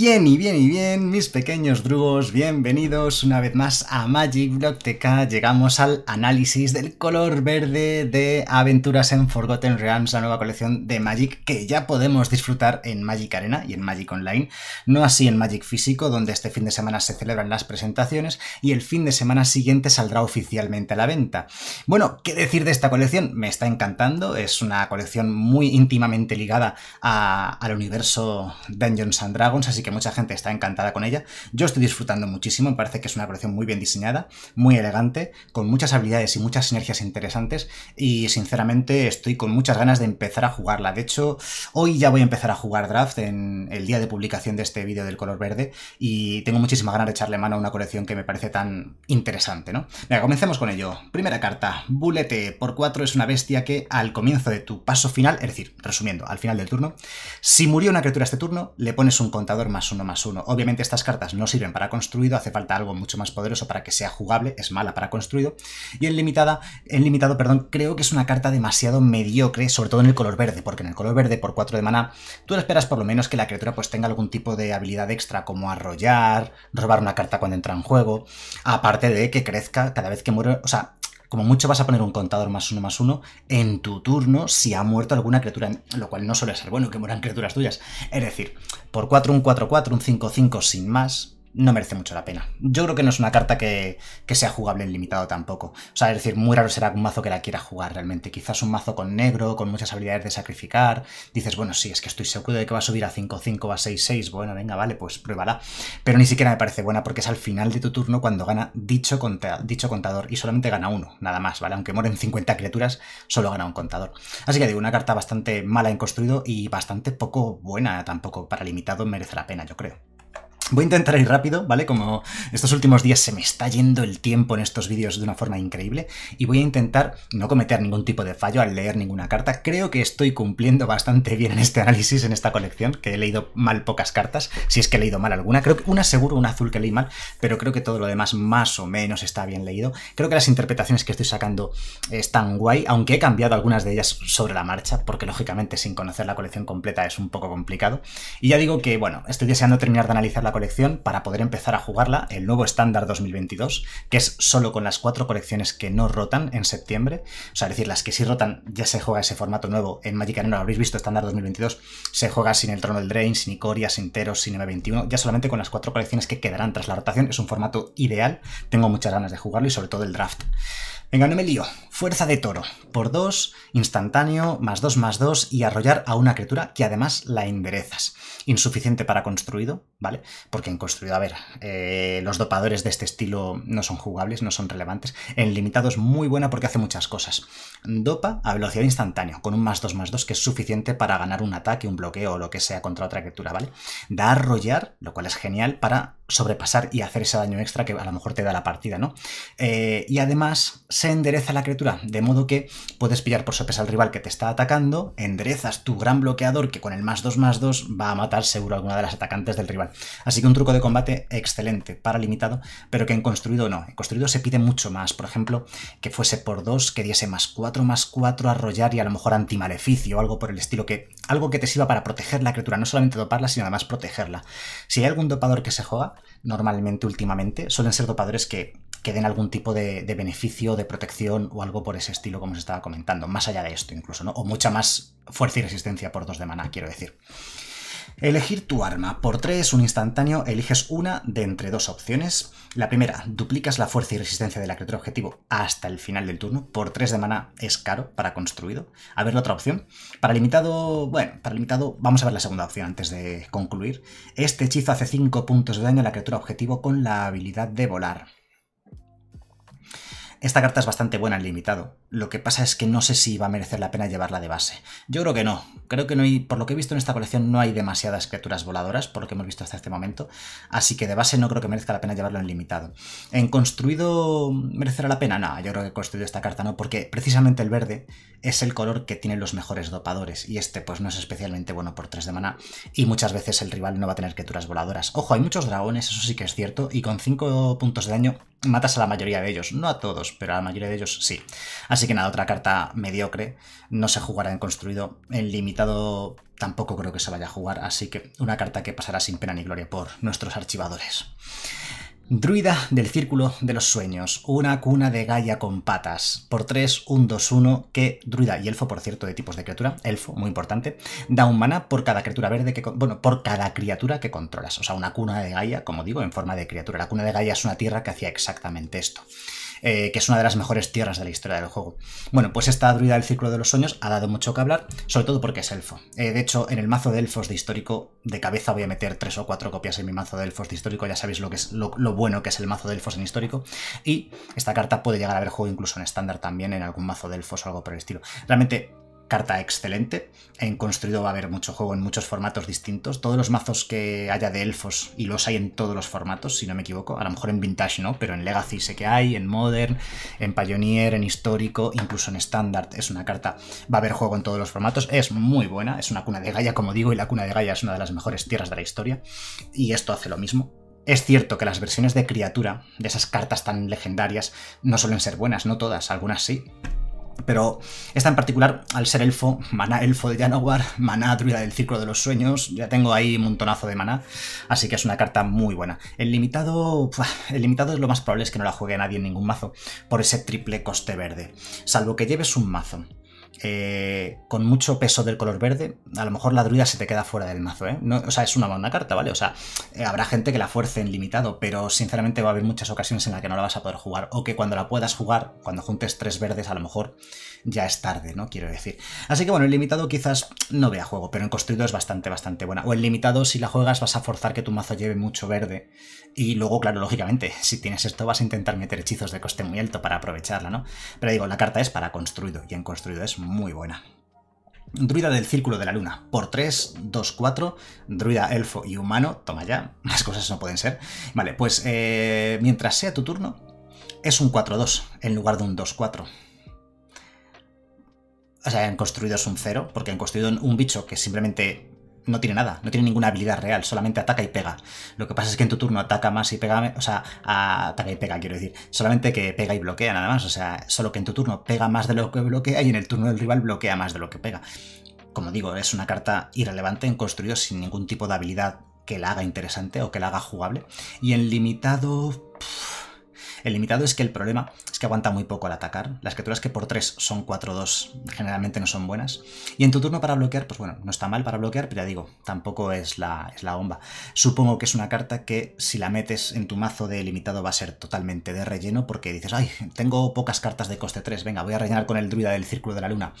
Bien y bien y bien, mis pequeños drugos, bienvenidos una vez más a Magic Block TK. Llegamos al análisis del color verde de Aventuras en Forgotten Realms, la nueva colección de Magic que ya podemos disfrutar en Magic Arena y en Magic Online, no así en Magic Físico, donde este fin de semana se celebran las presentaciones y el fin de semana siguiente saldrá oficialmente a la venta. Bueno, ¿qué decir de esta colección? Me está encantando, es una colección muy íntimamente ligada al universo Dungeons and Dragons, así que que mucha gente está encantada con ella. Yo estoy disfrutando muchísimo, me parece que es una colección muy bien diseñada, muy elegante, con muchas habilidades y muchas sinergias interesantes y sinceramente estoy con muchas ganas de empezar a jugarla. De hecho, hoy ya voy a empezar a jugar draft en el día de publicación de este vídeo del color verde y tengo muchísimas ganas de echarle mano a una colección que me parece tan interesante, ¿no? Venga, comencemos con ello. Primera carta, Bulete por 4 es una bestia que al comienzo de tu paso final, es decir, resumiendo, al final del turno, si murió una criatura este turno, le pones un contador más más uno más uno. Obviamente estas cartas no sirven para construido, hace falta algo mucho más poderoso para que sea jugable, es mala para construido. Y en limitada, en limitado, perdón, creo que es una carta demasiado mediocre, sobre todo en el color verde, porque en el color verde por 4 de maná tú esperas por lo menos que la criatura pues tenga algún tipo de habilidad extra como arrollar, robar una carta cuando entra en juego, aparte de que crezca cada vez que muere, o sea, como mucho vas a poner un contador más uno más uno en tu turno si ha muerto alguna criatura, lo cual no suele ser bueno que mueran criaturas tuyas. Es decir, por 4 un 4-4, un 5-5 sin más, no merece mucho la pena. Yo creo que no es una carta que, sea jugable en limitado tampoco. O sea, es decir, muy raro será un mazo que la quiera jugar realmente. Quizás un mazo con negro, con muchas habilidades de sacrificar. Dices, bueno, sí, es que estoy seguro de que va a subir a 5-5 va a 6-6. Bueno, venga, vale, pues pruébala. Pero ni siquiera me parece buena porque es al final de tu turno cuando gana dicho, dicho contador y solamente gana uno, nada más, ¿vale? Aunque mueren 50 criaturas, solo gana un contador. Así que digo, una carta bastante mala en construido y bastante poco buena tampoco para limitado merece la pena, yo creo. Voy a intentar ir rápido, ¿vale? Como estos últimos días se me está yendo el tiempo en estos vídeos de una forma increíble y voy a intentar no cometer ningún tipo de fallo al leer ninguna carta. Creo que estoy cumpliendo bastante bien en este análisis, en esta colección, que he leído mal pocas cartas, si es que he leído mal alguna. Creo que una seguro, una azul que leí mal, pero creo que todo lo demás más o menos está bien leído. Creo que las interpretaciones que estoy sacando están guay, aunque he cambiado algunas de ellas sobre la marcha, porque lógicamente sin conocer la colección completa es un poco complicado. Y ya digo que, bueno, estoy deseando terminar de analizar la colección colección para poder empezar a jugarla, el nuevo estándar 2022, que es solo con las cuatro colecciones que no rotan en septiembre. O sea, es decir, las que sí rotan ya se juega ese formato nuevo. En Magic Arena lo habréis visto, estándar 2022, se juega sin el Trono del Drain, sin Icoria, sin Teros, sin M21. Ya solamente con las cuatro colecciones que quedarán tras la rotación es un formato ideal. Tengo muchas ganas de jugarlo y sobre todo el draft. Venga, no me lío. Fuerza de toro. Por 2, instantáneo, más 2, más 2 y arrollar a una criatura que además la enderezas. Insuficiente para construido, ¿vale? Porque en construido, a ver, eh, los dopadores de este estilo no son jugables, no son relevantes. En limitado es muy buena porque hace muchas cosas. Dopa a velocidad instantáneo con un más 2, más 2 que es suficiente para ganar un ataque, un bloqueo o lo que sea contra otra criatura, ¿vale? Da arrollar, lo cual es genial para sobrepasar y hacer ese daño extra que a lo mejor te da la partida, ¿no? Eh, y además se endereza la criatura, de modo que puedes pillar por sorpresa al rival que te está atacando, enderezas tu gran bloqueador que con el más 2 más 2 va a matar seguro alguna de las atacantes del rival. Así que un truco de combate excelente para limitado, pero que en construido no. En construido se pide mucho más, por ejemplo, que fuese por 2, que diese más 4, más 4, arrollar y a lo mejor antimaleficio o algo por el estilo, que algo que te sirva para proteger la criatura, no solamente doparla, sino además protegerla. Si hay algún dopador que se juega, normalmente últimamente suelen ser dopadores que, que den algún tipo de, beneficio, de protección o algo por ese estilo, como se estaba comentando, más allá de esto incluso, ¿no? O mucha más fuerza y resistencia por dos de maná, quiero decir. Elegir tu arma. Por 3, un instantáneo, eliges una de entre dos opciones. La primera, duplicas la fuerza y resistencia de la criatura objetivo hasta el final del turno. Por 3 de mana es caro para construido. A ver la otra opción. Para limitado, bueno, para limitado vamos a ver la segunda opción antes de concluir. Este hechizo hace 5 puntos de daño a la criatura objetivo con la habilidad de volar. Esta carta es bastante buena en limitado, lo que pasa es que no sé si va a merecer la pena llevarla de base. Yo creo que no. Creo que no hay, por lo que he visto en esta colección, no hay demasiadas criaturas voladoras, por lo que hemos visto hasta este momento. Así que de base no creo que merezca la pena llevarlo en limitado. ¿En construido merecerá la pena? No, yo creo que construido esta carta no, porque precisamente el verde es el color que tiene los mejores dopadores. Y este, pues no es especialmente bueno por 3 de maná. Y muchas veces el rival no va a tener criaturas voladoras. Ojo, hay muchos dragones, eso sí que es cierto. Y con 5 puntos de daño matas a la mayoría de ellos. No a todos, pero a la mayoría de ellos sí. Así que nada, otra carta mediocre. No se jugará en construido. En limitado tampoco creo que se vaya a jugar. Así que una carta que pasará sin pena ni gloria por nuestros archivadores. Druida del Círculo de los Sueños, una cuna de Gaia con patas, por 3, 1, 2, 1, que Druida y Elfo, por cierto, de tipos de criatura, Elfo, muy importante, da un mana por cada criatura verde que, bueno, por cada criatura que controlas, o sea, una cuna de Gaia, como digo, en forma de criatura. La cuna de Gaia es una tierra que hacía exactamente esto. Eh, que es una de las mejores tierras de la historia del juego. Bueno, pues esta druida del ciclo de los Sueños ha dado mucho que hablar, sobre todo porque es elfo. Eh, de hecho, en el mazo de elfos de histórico, de cabeza voy a meter tres o cuatro copias en mi mazo de elfos de histórico, ya sabéis lo, que es, lo, bueno que es el mazo de elfos en histórico, y esta carta puede llegar a ver juego incluso en estándar también, en algún mazo de elfos o algo por el estilo. Realmente carta excelente. En construido va a haber mucho juego en muchos formatos distintos. Todos los mazos que haya de elfos y los hay en todos los formatos, si no me equivoco. A lo mejor en Vintage no, pero en Legacy sé que hay, en Modern, en Pioneer, en Histórico, incluso en Standard. Es una carta, va a haber juego en todos los formatos. Es muy buena, es una cuna de Gaia, como digo, y la cuna de Gaia es una de las mejores tierras de la historia. Y esto hace lo mismo. Es cierto que las versiones de criatura, de esas cartas tan legendarias, no suelen ser buenas, no todas, algunas sí, pero esta en particular, al ser elfo, maná elfo de Janowar, maná druida del Círculo de los Sueños, ya tengo ahí un montonazo de maná, así que es una carta muy buena. El limitado, el limitado es lo más probable es que no la juegue nadie en ningún mazo por ese triple coste verde, salvo que lleves un mazo eh, con mucho peso del color verde, a lo mejor la druida se te queda fuera del mazo. ¿eh? o sea, es una buena carta, ¿vale? O sea, eh, habrá gente que la fuerce en limitado, pero sinceramente va a haber muchas ocasiones en las que no la vas a poder jugar. O que cuando la puedas jugar, cuando juntes tres verdes, a lo mejor ya es tarde, ¿no? Quiero decir. Así que bueno, el limitado quizás no vea juego, pero en construido es bastante, bastante buena. O el limitado, si la juegas, vas a forzar que tu mazo lleve mucho verde. Y luego, claro, lógicamente, si tienes esto, vas a intentar meter hechizos de coste muy alto para aprovecharla, ¿no? Pero digo, la carta es para construido, y en construido es muy buena. Druida del Círculo de la Luna, por 3, 2, 4, druida, elfo y humano, toma ya, las cosas no pueden ser. Vale, pues eh, mientras sea tu turno, es un 4-2 en lugar de un 2-4 o sea, han construido es un cero, porque han construido un bicho que simplemente no tiene nada, no tiene ninguna habilidad real, solamente ataca y pega. Lo que pasa es que en tu turno ataca más y pega, o sea, ataca y pega, quiero decir, solamente que pega y bloquea nada más, o sea, solo que en tu turno pega más de lo que bloquea y en el turno del rival bloquea más de lo que pega. Como digo, es una carta irrelevante en construido sin ningún tipo de habilidad que la haga interesante o que la haga jugable. Y en limitado... El limitado es que el problema es que aguanta muy poco al atacar. Las criaturas que por 3 son 4-2 generalmente no son buenas. Y en tu turno para bloquear, pues bueno, no está mal para bloquear, pero ya digo, tampoco es la, es la bomba. Supongo que es una carta que si la metes en tu mazo de limitado va a ser totalmente de relleno porque dices, ay, tengo pocas cartas de coste 3, venga, voy a rellenar con el druida del Círculo de la Luna.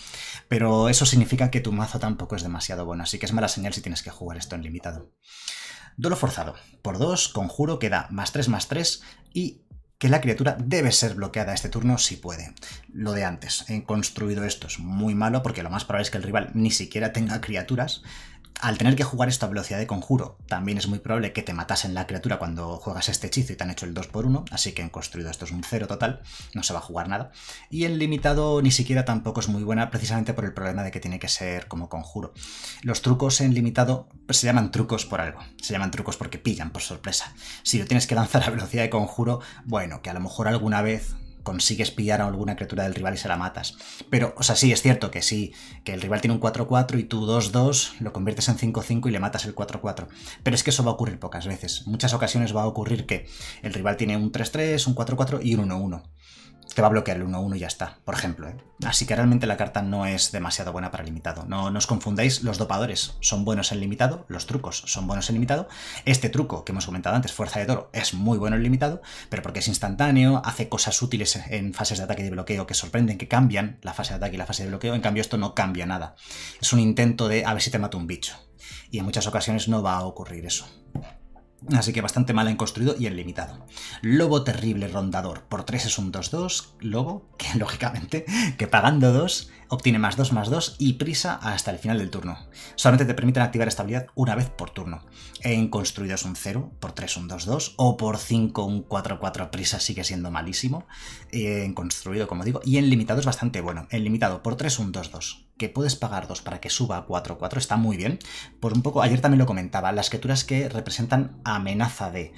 Pero eso significa que tu mazo tampoco es demasiado bueno, así que es mala señal si tienes que jugar esto en limitado. Dolo forzado. Por 2, conjuro que da más 3 más 3 y que la criatura debe ser bloqueada este turno si puede. Lo de antes, he construido esto es muy malo porque lo más probable es que el rival ni siquiera tenga criaturas, al tener que jugar esto a velocidad de conjuro, también es muy probable que te matasen la criatura cuando juegas este hechizo y te han hecho el 2 por 1 así que han construido esto es un 0 total, no se va a jugar nada. Y en limitado ni siquiera tampoco es muy buena, precisamente por el problema de que tiene que ser como conjuro. Los trucos en limitado pues, se llaman trucos por algo, se llaman trucos porque pillan por sorpresa. Si lo tienes que lanzar a velocidad de conjuro, bueno, que a lo mejor alguna vez consigues pillar a alguna criatura del rival y se la matas. Pero, o sea, sí, es cierto que sí, que el rival tiene un 4-4 y tú 2-2 lo conviertes en 5-5 y le matas el 4-4. Pero es que eso va a ocurrir pocas veces. Muchas ocasiones va a ocurrir que el rival tiene un 3-3, un 4-4 y un 1-1 te va a bloquear el 1-1 y ya está, por ejemplo. ¿eh? Así que realmente la carta no es demasiado buena para limitado. No, no os confundáis, los dopadores son buenos en limitado, los trucos son buenos en limitado. Este truco que hemos comentado antes, Fuerza de Toro, es muy bueno en limitado, pero porque es instantáneo, hace cosas útiles en fases de ataque y de bloqueo que sorprenden, que cambian la fase de ataque y la fase de bloqueo. En cambio, esto no cambia nada. Es un intento de a ver si te mato un bicho. Y en muchas ocasiones no va a ocurrir eso. Así que bastante mal en construido y en limitado. Lobo terrible rondador. Por 3 es un 2-2. Lobo, que lógicamente, que pagando 2 obtiene más 2 más 2 y prisa hasta el final del turno. Solamente te permiten activar esta habilidad una vez por turno. En construidos un 0, por 3 un 2 2 o por 5 un 4 4 prisa sigue siendo malísimo. Eh, en construido, como digo, y en limitado es bastante bueno. En limitado por 3 un 2 2 que puedes pagar 2 para que suba a 4-4 está muy bien. Por un poco, ayer también lo comentaba, las criaturas que representan amenaza de...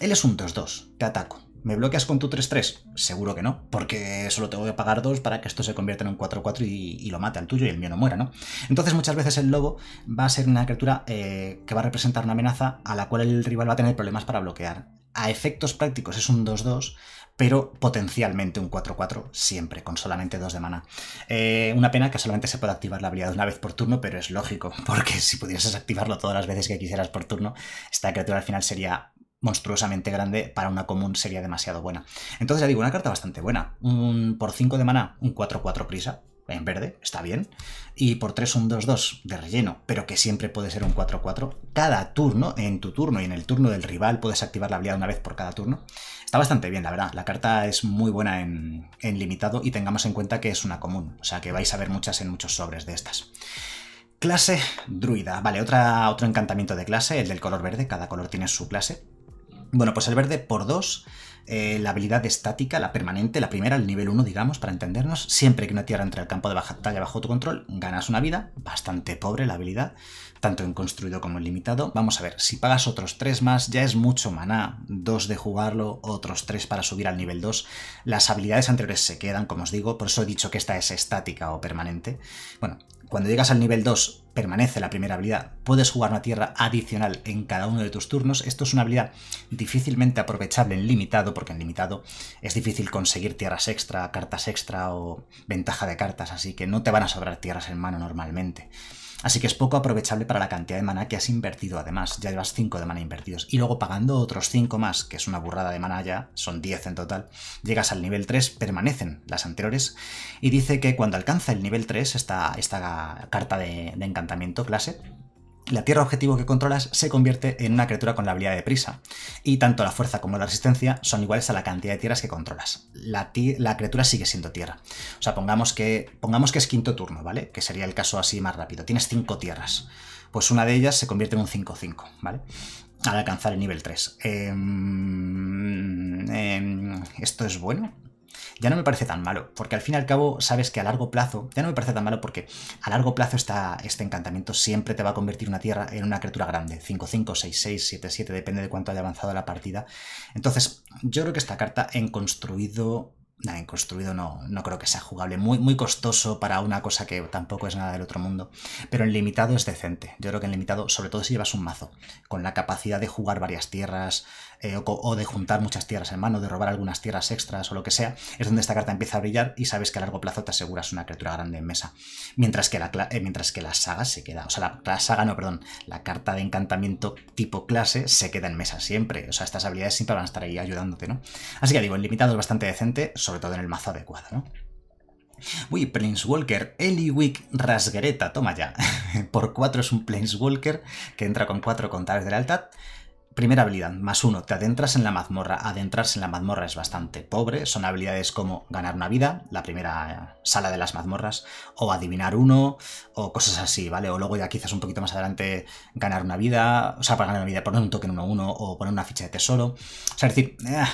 Él es un 2-2, te ataco. ¿Me bloqueas con tu 3-3? Seguro que no, porque solo tengo que pagar dos para que esto se convierta en un 4-4 y, lo mate al tuyo y el mío no muera, ¿no? Entonces muchas veces el lobo va a ser una criatura eh, que va a representar una amenaza a la cual el rival va a tener problemas para bloquear. A efectos prácticos es un 2-2, pero potencialmente un 4-4 siempre, con solamente 2 de mana. Eh, una pena que solamente se pueda activar la habilidad una vez por turno, pero es lógico, porque si pudieses activarlo todas las veces que quisieras por turno, esta criatura al final sería monstruosamente grande para una común sería demasiado buena. Entonces ya digo, una carta bastante buena. Un, por 5 de mana un 4-4 prisa, en verde, está bien. Y por 3 un 2-2 de relleno, pero que siempre puede ser un 4-4. Cada turno, en tu turno y en el turno del rival, puedes activar la habilidad una vez por cada turno. Está bastante bien, la verdad. La carta es muy buena en, limitado y tengamos en cuenta que es una común. O sea que vais a ver muchas en muchos sobres de estas. Clase druida. Vale, otra, otro encantamiento de clase, el del color verde. Cada color tiene su clase. Bueno, pues el verde por 2, eh, la habilidad estática, la permanente, la primera, el nivel 1, digamos, para entendernos. Siempre que una tierra entre al campo de batalla bajo tu control, ganas una vida, bastante pobre la habilidad, tanto en construido como en limitado. Vamos a ver, si pagas otros 3 más, ya es mucho maná, 2 de jugarlo, otros 3 para subir al nivel 2. Las habilidades anteriores se quedan, como os digo, por eso he dicho que esta es estática o permanente. Bueno, cuando llegas al nivel 2 permanece la primera habilidad, puedes jugar una tierra adicional en cada uno de tus turnos. Esto es una habilidad difícilmente aprovechable en limitado, porque en limitado es difícil conseguir tierras extra, cartas extra o ventaja de cartas, así que no te van a sobrar tierras en mano normalmente. Así que es poco aprovechable para la cantidad de mana que has invertido además. Ya llevas 5 de mana invertidos. Y luego pagando otros 5 más, que es una burrada de mana ya, son 10 en total, llegas al nivel 3, permanecen las anteriores. Y dice que cuando alcanza el nivel 3, esta, esta carta de, de encantamiento clase, la tierra objetivo que controlas se convierte en una criatura con la habilidad de prisa, y tanto la fuerza como la resistencia son iguales a la cantidad de tierras que controlas. La, criatura sigue siendo tierra. O sea, pongamos que, pongamos que es quinto turno, ¿vale? Que sería el caso así más rápido. Tienes cinco tierras. Pues una de ellas se convierte en un 5-5, ¿vale? Al alcanzar el nivel 3. Em, em, ¿Esto es bueno? ya no me parece tan malo, porque al fin y al cabo sabes que a largo plazo, ya no me parece tan malo porque a largo plazo está, este encantamiento siempre te va a convertir una tierra en una criatura grande, 5, 5, 6, 6, 7, 7, depende de cuánto haya avanzado la partida. Entonces, yo creo que esta carta en construido en construido no, no creo que sea jugable. Muy, muy costoso para una cosa que tampoco es nada del otro mundo. Pero en limitado es decente. Yo creo que en limitado, sobre todo si llevas un mazo, con la capacidad de jugar varias tierras, eh, o, de juntar muchas tierras en mano, de robar algunas tierras extras o lo que sea, es donde esta carta empieza a brillar y sabes que a largo plazo te aseguras una criatura grande en mesa. Mientras que la, eh, mientras que la saga se queda, o sea, la, saga, no, perdón, la carta de encantamiento tipo clase se queda en mesa siempre. O sea, estas habilidades siempre van a estar ahí ayudándote, ¿no? Así que digo, el limitado es bastante decente, sobre todo en el mazo adecuado, ¿no? Uy, Planeswalker, Eliwick Rasguereta, toma ya. Por 4 es un Planeswalker que entra con 4 contables de lealtad. Primera habilidad, más uno, te adentras en la mazmorra. Adentrarse en la mazmorra es bastante pobre. Son habilidades como ganar una vida, la primera eh, sala de las mazmorras, o adivinar uno, o cosas así, ¿vale? O luego ya quizás un poquito más adelante ganar una vida, o sea, para ganar una vida poner un token 1-1 o poner una ficha de tesoro. O sea, es decir, eh,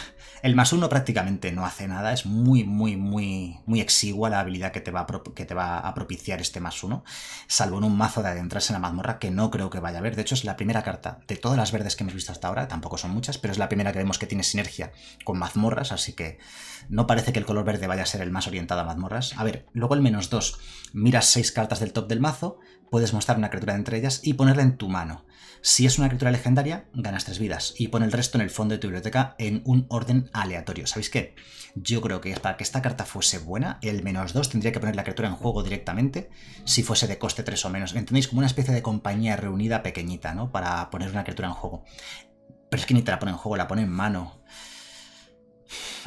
el más uno prácticamente no hace nada, es muy, muy, muy, muy exigua la habilidad que te va a, que te va a propiciar este más uno, salvo en un mazo de adentrarse en la mazmorra que no creo que vaya a haber. De hecho, es la primera carta de todas las verdes que hemos visto hasta ahora, tampoco son muchas, pero es la primera que vemos que tiene sinergia con mazmorras, así que no parece que el color verde vaya a ser el más orientado a mazmorras. A ver, luego el menos 2, miras 6 cartas del top del mazo, puedes mostrar una criatura entre ellas y ponerla en tu mano. Si es una criatura legendaria, ganas tres vidas y pon el resto en el fondo de tu biblioteca en un orden aleatorio. ¿Sabéis qué? Yo creo que para que esta carta fuese buena, el menos 2 tendría que poner la criatura en juego directamente si fuese de coste 3 o menos. ¿Entendéis? Como una especie de compañía reunida pequeñita, ¿no? Para poner una criatura en juego. Pero es que ni te la pone en juego, la pone en mano.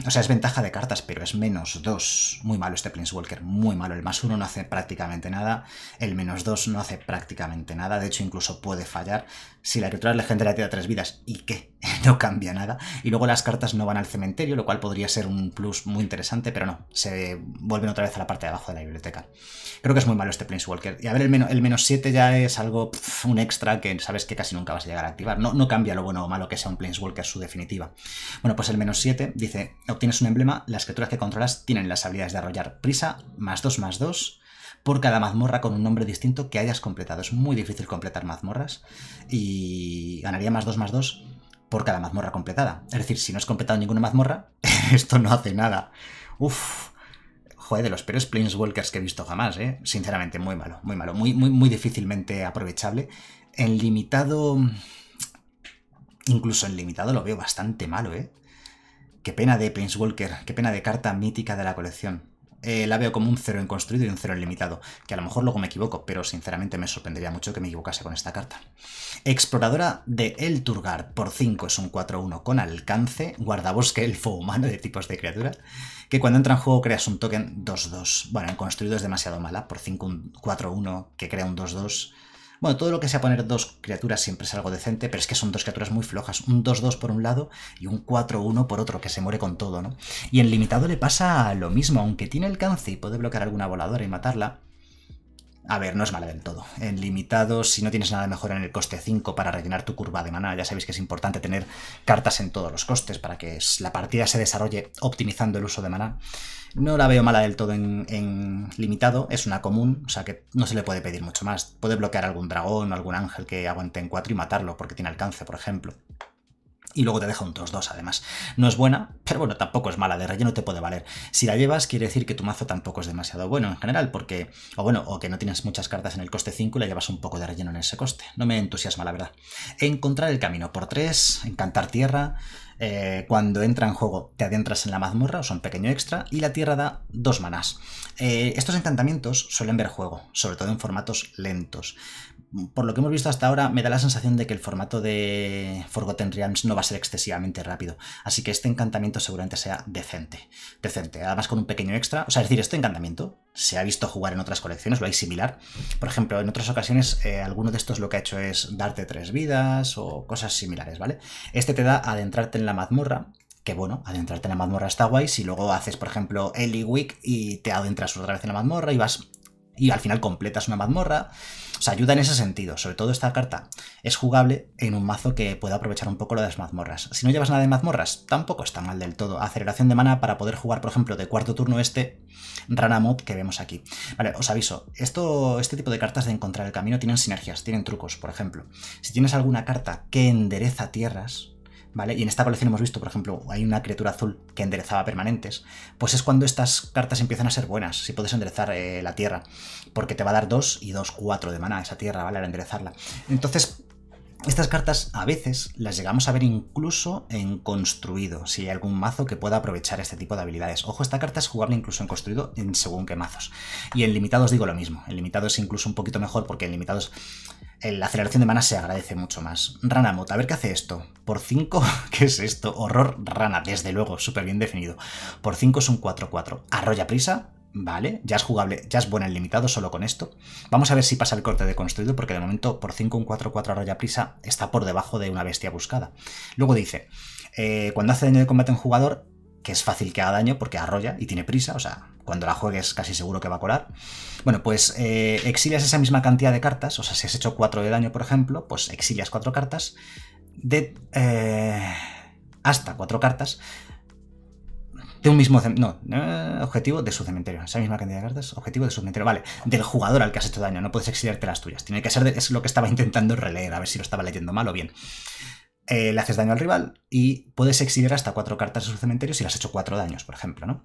O sea, es ventaja de cartas, pero es menos 2. Muy malo este Walker, muy malo. El más 1 no hace prácticamente nada, el menos 2 no hace prácticamente nada, de hecho incluso puede fallar. Si la criatura legendaria te da tres vidas, ¿y qué? no cambia nada. Y luego las cartas no van al cementerio, lo cual podría ser un plus muy interesante, pero no. Se vuelven otra vez a la parte de abajo de la biblioteca. Creo que es muy malo este Planeswalker. Y a ver, el, menos 7 ya es algo, un extra que sabes que casi nunca vas a llegar a activar. No, no cambia lo bueno o malo que sea un Planeswalker su definitiva. Bueno, pues el menos 7 dice, obtienes un emblema, las criaturas que controlas tienen las habilidades de arrollar prisa, más 2, más 2 por cada mazmorra con un nombre distinto que hayas completado. Es muy difícil completar mazmorras y ganaría más 2 más 2 por cada mazmorra completada. Es decir, si no has completado ninguna mazmorra, esto no hace nada. Uf, joder, de los peores Planeswalkers que he visto jamás, ¿eh? Sinceramente, muy malo, muy malo, muy, muy, muy difícilmente aprovechable. En limitado... Incluso en limitado lo veo bastante malo, ¿eh? Qué pena de Planeswalker, qué pena de carta mítica de la colección. Eh, la veo como un cero en construido y un cero en limitado, que a lo mejor luego me equivoco, pero sinceramente me sorprendería mucho que me equivocase con esta carta. Exploradora de El Turgar por 5 es un 4-1 con alcance, guardabosque elfo humano de tipos de criatura, que cuando entra en juego creas un token 2-2. Bueno, en construido es demasiado mala, por 5 un 4-1 que crea un 2-2 bueno, todo lo que sea poner dos criaturas siempre es algo decente, pero es que son dos criaturas muy flojas. Un 2-2 por un lado y un 4-1 por otro, que se muere con todo, ¿no? Y en limitado le pasa lo mismo, aunque tiene alcance y puede bloquear alguna voladora y matarla, a ver, no es mala del todo. En limitado, si no tienes nada mejor en el coste 5 para rellenar tu curva de maná, ya sabéis que es importante tener cartas en todos los costes para que la partida se desarrolle optimizando el uso de maná. No la veo mala del todo en, en limitado, es una común, o sea que no se le puede pedir mucho más. Puede bloquear algún dragón o algún ángel que aguante en 4 y matarlo porque tiene alcance, por ejemplo y luego te deja un 2-2 además. No es buena, pero bueno, tampoco es mala, de relleno te puede valer. Si la llevas quiere decir que tu mazo tampoco es demasiado bueno en general, porque, o bueno, o que no tienes muchas cartas en el coste 5 y la llevas un poco de relleno en ese coste. No me entusiasma, la verdad. Encontrar el camino por 3, encantar tierra, eh, cuando entra en juego te adentras en la mazmorra, o son pequeño extra, y la tierra da dos manás. Eh, estos encantamientos suelen ver juego, sobre todo en formatos lentos, por lo que hemos visto hasta ahora, me da la sensación de que el formato de Forgotten Realms no va a ser excesivamente rápido. Así que este encantamiento seguramente sea decente. Decente, además con un pequeño extra. O sea, es decir, este encantamiento se ha visto jugar en otras colecciones, lo hay similar. Por ejemplo, en otras ocasiones, eh, alguno de estos lo que ha hecho es darte tres vidas o cosas similares, ¿vale? Este te da adentrarte en la mazmorra, que bueno, adentrarte en la mazmorra está guay. Si luego haces, por ejemplo, Eli y te adentras otra vez en la mazmorra y vas. Y al final completas una mazmorra. Se ayuda en ese sentido, sobre todo esta carta. Es jugable en un mazo que pueda aprovechar un poco lo de las mazmorras. Si no llevas nada de mazmorras, tampoco está mal del todo. Aceleración de mana para poder jugar, por ejemplo, de cuarto turno este Rana mod que vemos aquí. Vale, os aviso, esto, este tipo de cartas de encontrar el camino tienen sinergias, tienen trucos, por ejemplo. Si tienes alguna carta que endereza tierras, y en esta colección hemos visto, por ejemplo, hay una criatura azul que enderezaba permanentes, pues es cuando estas cartas empiezan a ser buenas, si puedes enderezar eh, la tierra, porque te va a dar 2 y 2, 4 de mana esa tierra, ¿vale? Al enderezarla. Entonces, estas cartas a veces las llegamos a ver incluso en construido, si hay algún mazo que pueda aprovechar este tipo de habilidades. Ojo, esta carta es jugarla incluso en construido en según qué mazos. Y en limitados digo lo mismo, en limitados incluso un poquito mejor porque en limitados la aceleración de mana se agradece mucho más. Rana mot a ver qué hace esto. Por 5, ¿qué es esto? Horror Rana, desde luego, súper bien definido. Por 5 es un 4-4. Arrolla prisa, Vale, ya es jugable, ya es buena en limitado solo con esto. Vamos a ver si pasa el corte de construido, porque de momento por 5 un 4-4 arrolla prisa está por debajo de una bestia buscada. Luego dice, eh, cuando hace daño de combate un jugador, que es fácil que haga daño porque arrolla y tiene prisa, o sea, cuando la juegues casi seguro que va a colar. Bueno, pues eh, exilias esa misma cantidad de cartas, o sea, si has hecho 4 de daño, por ejemplo, pues exilias 4 cartas de... Eh, hasta 4 cartas de un mismo no, eh, objetivo de su cementerio. Esa misma cantidad de cartas, objetivo de su cementerio. Vale, del jugador al que has hecho daño, no puedes exiliarte las tuyas. Tiene que ser, de, es lo que estaba intentando releer, a ver si lo estaba leyendo mal o bien. Eh, le haces daño al rival y puedes exiliar hasta cuatro cartas de su cementerio si le has hecho cuatro daños, por ejemplo, ¿no?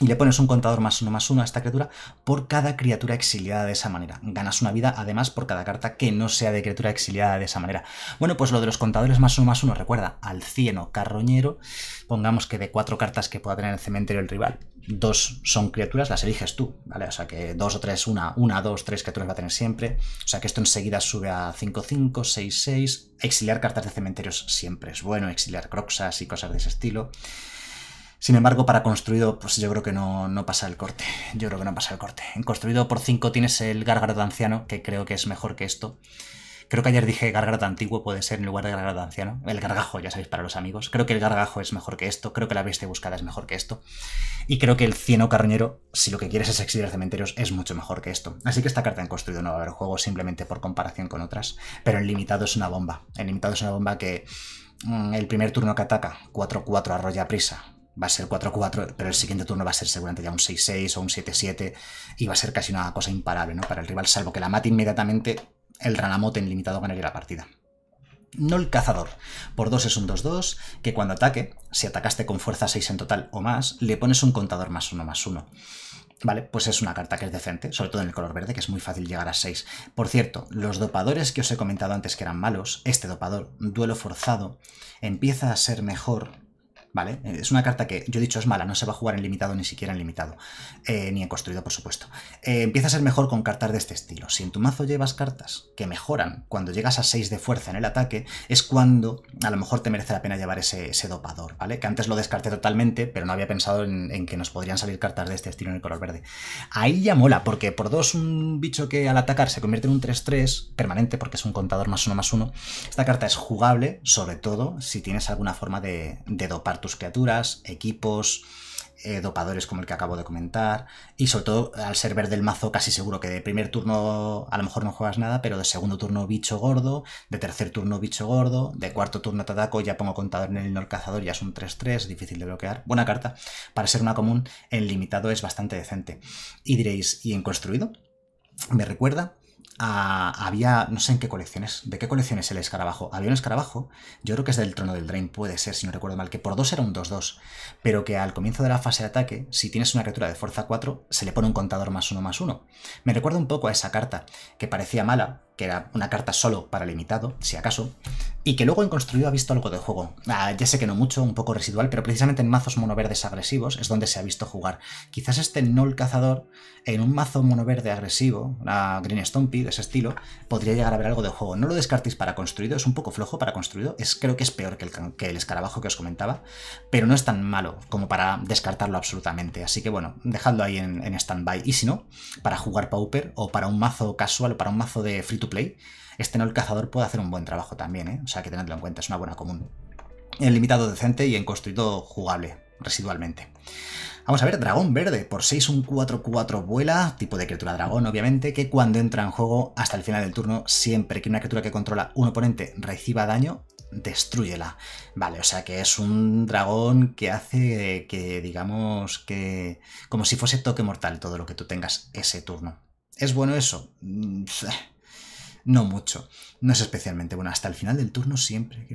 Y le pones un contador más uno más uno a esta criatura por cada criatura exiliada de esa manera. Ganas una vida además por cada carta que no sea de criatura exiliada de esa manera. Bueno, pues lo de los contadores más uno más uno, recuerda, al cieno carroñero, pongamos que de cuatro cartas que pueda tener el cementerio el rival, dos son criaturas, las eliges tú, ¿vale? O sea que dos o tres, una, una, dos, tres criaturas va a tener siempre. O sea que esto enseguida sube a 5-5, 6-6. Exiliar cartas de cementerios siempre es bueno, exiliar croxas y cosas de ese estilo. Sin embargo, para construido, pues yo creo que no, pasa el corte. Yo creo que no pasa el corte. En construido por cinco tienes el gárgaro anciano, que creo que es mejor que esto. Creo que ayer dije gargado antiguo, puede ser en lugar de gargado anciano. El gargajo, ya sabéis, para los amigos. Creo que el gargajo es mejor que esto, creo que la bestia buscada es mejor que esto. Y creo que el cieno carroñero, si lo que quieres es exiliar cementerios, es mucho mejor que esto. Así que esta carta en construido no va a haber juego simplemente por comparación con otras, pero el limitado es una bomba. el limitado es una bomba que mm, el primer turno que ataca, 4-4 arrolla a prisa, va a ser 4-4, pero el siguiente turno va a ser seguramente ya un 6-6 o un 7-7 y va a ser casi una cosa imparable ¿no? para el rival, salvo que la mate inmediatamente el Ranamote en limitado ganaría la partida. No el cazador. Por 2 es un 2-2, que cuando ataque, si atacaste con fuerza 6 en total o más, le pones un contador más 1 más 1. Vale, pues es una carta que es decente, sobre todo en el color verde, que es muy fácil llegar a 6. Por cierto, los dopadores que os he comentado antes que eran malos, este dopador, duelo forzado, empieza a ser mejor ¿vale? Eh, es una carta que, yo he dicho, es mala, no se va a jugar en limitado ni siquiera en limitado, eh, ni en construido, por supuesto. Eh, empieza a ser mejor con cartas de este estilo. Si en tu mazo llevas cartas que mejoran cuando llegas a 6 de fuerza en el ataque, es cuando a lo mejor te merece la pena llevar ese, dopador, ¿vale? Que antes lo descarté totalmente, pero no había pensado en, que nos podrían salir cartas de este estilo en el color verde. Ahí ya mola, porque por dos un bicho que al atacar se convierte en un 3-3 permanente, porque es un contador más uno más uno, esta carta es jugable, sobre todo si tienes alguna forma de, de dopar tus criaturas, equipos, eh, dopadores como el que acabo de comentar, y sobre todo al ser verde el mazo casi seguro que de primer turno a lo mejor no juegas nada, pero de segundo turno bicho gordo, de tercer turno bicho gordo, de cuarto turno te ya pongo contador en el norcazador, cazador, ya es un 3-3, difícil de bloquear. Buena carta, para ser una común en limitado es bastante decente. Y diréis, ¿y en construido? Me recuerda había, no sé en qué colecciones, de qué colecciones el escarabajo. Había un escarabajo, yo creo que es del trono del Drain, puede ser, si no recuerdo mal, que por 2 era un 2-2, pero que al comienzo de la fase de ataque, si tienes una criatura de fuerza 4, se le pone un contador más 1 más 1. Me recuerda un poco a esa carta, que parecía mala, que era una carta solo para limitado, si acaso, y que luego en construido ha visto algo de juego. Ah, ya sé que no mucho, un poco residual, pero precisamente en mazos mono verdes agresivos es donde se ha visto jugar. Quizás este Null Cazador, en un mazo mono verde agresivo, Green Stompy de ese estilo, podría llegar a ver algo de juego. No lo descartéis para construido, es un poco flojo para construido, es, creo que es peor que el, escarabajo que os comentaba, pero no es tan malo como para descartarlo absolutamente. Así que bueno, dejadlo ahí en, stand-by. Y si no, para jugar Pauper o para un mazo casual o para un mazo de free play, este no el cazador puede hacer un buen trabajo también, ¿eh? o sea que tenedlo en cuenta, es una buena común. En limitado decente y en construido jugable, residualmente. Vamos a ver, dragón verde, por 6 un 4-4 vuela, tipo de criatura dragón obviamente, que cuando entra en juego hasta el final del turno, siempre que una criatura que controla un oponente reciba daño, destruyela. Vale, o sea que es un dragón que hace que, digamos, que como si fuese toque mortal todo lo que tú tengas ese turno. ¿Es bueno eso? Mm, no mucho. No es especialmente bueno Hasta el final del turno siempre.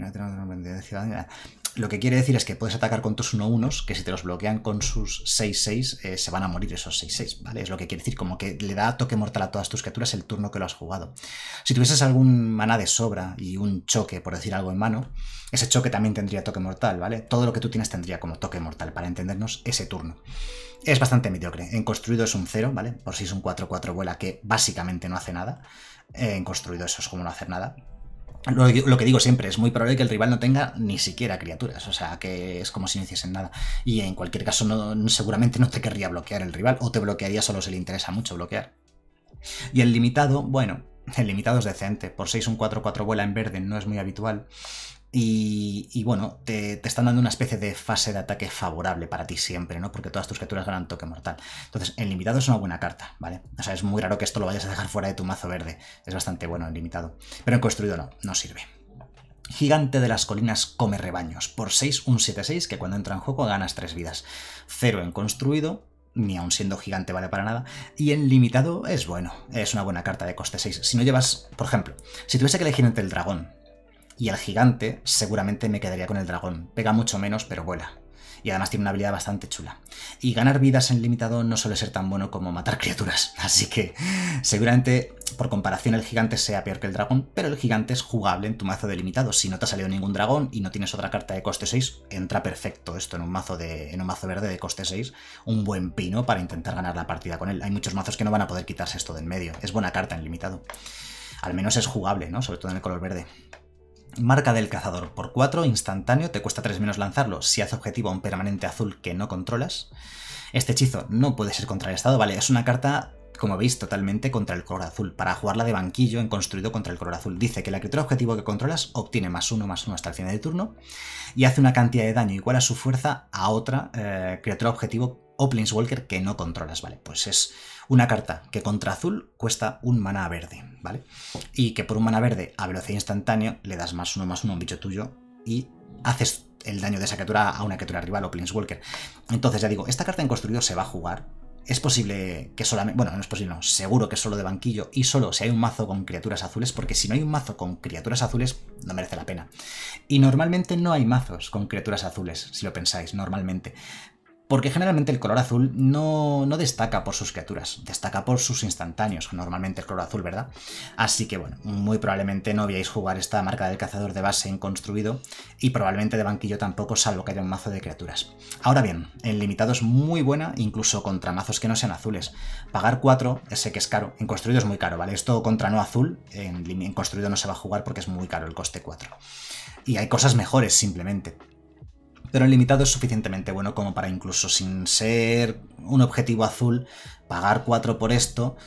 Lo que quiere decir es que puedes atacar con tus 1-1, que si te los bloquean con sus 6-6, eh, se van a morir esos 6-6, ¿vale? Es lo que quiere decir, como que le da toque mortal a todas tus criaturas el turno que lo has jugado. Si tuvieses algún maná de sobra y un choque, por decir algo en mano, ese choque también tendría toque mortal, ¿vale? Todo lo que tú tienes tendría como toque mortal, para entendernos ese turno. Es bastante mediocre. En construido es un 0, ¿vale? Por si es un 4-4 vuela que básicamente no hace nada. Eh, en construido eso es como no hacer nada. Lo, que digo siempre, es muy probable que el rival no tenga ni siquiera criaturas, o sea, que es como si no hiciesen nada. Y en cualquier caso, no, seguramente no te querría bloquear el rival, o te bloquearía solo si le interesa mucho bloquear. Y el limitado, bueno, El limitado es decente. Por 6 un 4-4 vuela en verde no es muy habitual. Y, bueno, te, te, están dando una especie de fase de ataque favorable para ti siempre, ¿no? Porque todas tus criaturas ganan toque mortal. Entonces, el limitado es una buena carta, ¿vale? O sea, es muy raro que esto lo vayas a dejar fuera de tu mazo verde. Es bastante bueno el limitado. Pero en construido no, no sirve. Gigante de las colinas come rebaños. Por 6, un 7-6 que cuando entra en juego ganas 3 vidas. 0 en construido, ni aun siendo gigante vale para nada, y el limitado es bueno, es una buena carta de coste 6. Si no llevas, por ejemplo, si tuviese que elegir entre el dragón y el gigante, seguramente me quedaría con el dragón. Pega mucho menos, pero vuela y además tiene una habilidad bastante chula. Y ganar vidas en limitado no suele ser tan bueno como matar criaturas, así que seguramente por comparación el gigante sea peor que el dragón, pero el gigante es jugable en tu mazo de limitado. Si no te ha salido ningún dragón y no tienes otra carta de coste 6, entra perfecto esto en un mazo, en un mazo verde de coste 6, un buen pino para intentar ganar la partida con él. Hay muchos mazos que no van a poder quitarse esto de en medio, es buena carta en limitado. Al menos es jugable, ¿no? Sobre todo en el color verde. Marca del cazador por 4, instantáneo, te cuesta 3 menos lanzarlo si hace objetivo a un permanente azul que no controlas. Este hechizo no puede ser contra el estado, vale, es una carta, como veis, totalmente contra el color azul. Para jugarla de banquillo en construido contra el color azul. Dice que la criatura objetivo que controlas obtiene más 1 más 1 hasta el final de turno y hace una cantidad de daño igual a su fuerza a otra eh, criatura objetivo o Planeswalker que no controlas, vale, pues es una carta que contra azul cuesta un mana verde, ¿vale? Y que por un mana verde a velocidad instantánea le das más uno más uno a un bicho tuyo y haces el daño de esa criatura a una criatura rival o Walker. Entonces ya digo, esta carta en construido se va a jugar. Es posible que solamente... Bueno, no es posible, no. Seguro que solo de banquillo y solo si hay un mazo con criaturas azules, porque si no hay un mazo con criaturas azules, no merece la pena. Y normalmente no hay mazos con criaturas azules, si lo pensáis, normalmente porque generalmente el color azul no, destaca por sus criaturas, destaca por sus instantáneos, normalmente el color azul, ¿verdad? Así que bueno, muy probablemente no veáis jugar esta marca del cazador de base en construido y probablemente de banquillo tampoco, salvo que haya un mazo de criaturas. Ahora bien, en limitado es muy buena, incluso contra mazos que no sean azules. Pagar 4, sé que es caro, en construido es muy caro, ¿vale? Esto contra no azul, en, en construido no se va a jugar porque es muy caro el coste 4. Y hay cosas mejores simplemente, pero el limitado es suficientemente bueno como para incluso sin ser un objetivo azul, pagar 4 por esto,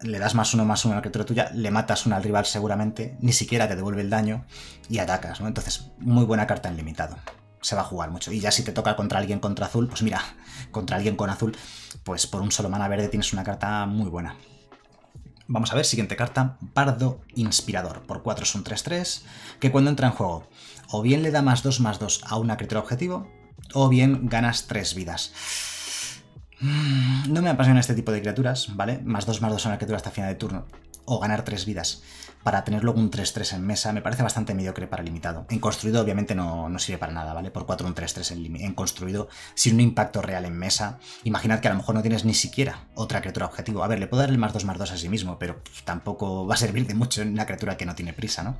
le das más uno más uno a la criatura tuya, le matas una al rival seguramente, ni siquiera te devuelve el daño y atacas, ¿no? Entonces, muy buena carta en limitado. Se va a jugar mucho. Y ya si te toca contra alguien contra azul, pues mira, contra alguien con azul, pues por un solo mana verde tienes una carta muy buena. Vamos a ver, siguiente carta, Bardo Inspirador. Por 4 es un 3-3, que cuando entra en juego o bien le da más 2 más 2 a una criatura objetivo, o bien ganas 3 vidas. Mm, no me apasiona este tipo de criaturas, ¿vale? Más 2 más 2 a una criatura hasta final de turno, o ganar 3 vidas para tener luego un 3-3 en mesa, me parece bastante mediocre para limitado. En construido obviamente no, sirve para nada, ¿vale? Por 4 un 3-3 en, construido, sin un impacto real en mesa. Imaginad que a lo mejor no tienes ni siquiera otra criatura objetivo. A ver, le puedo dar el más 2 más 2 a sí mismo, pero tampoco va a servir de mucho en una criatura que no tiene prisa, ¿no?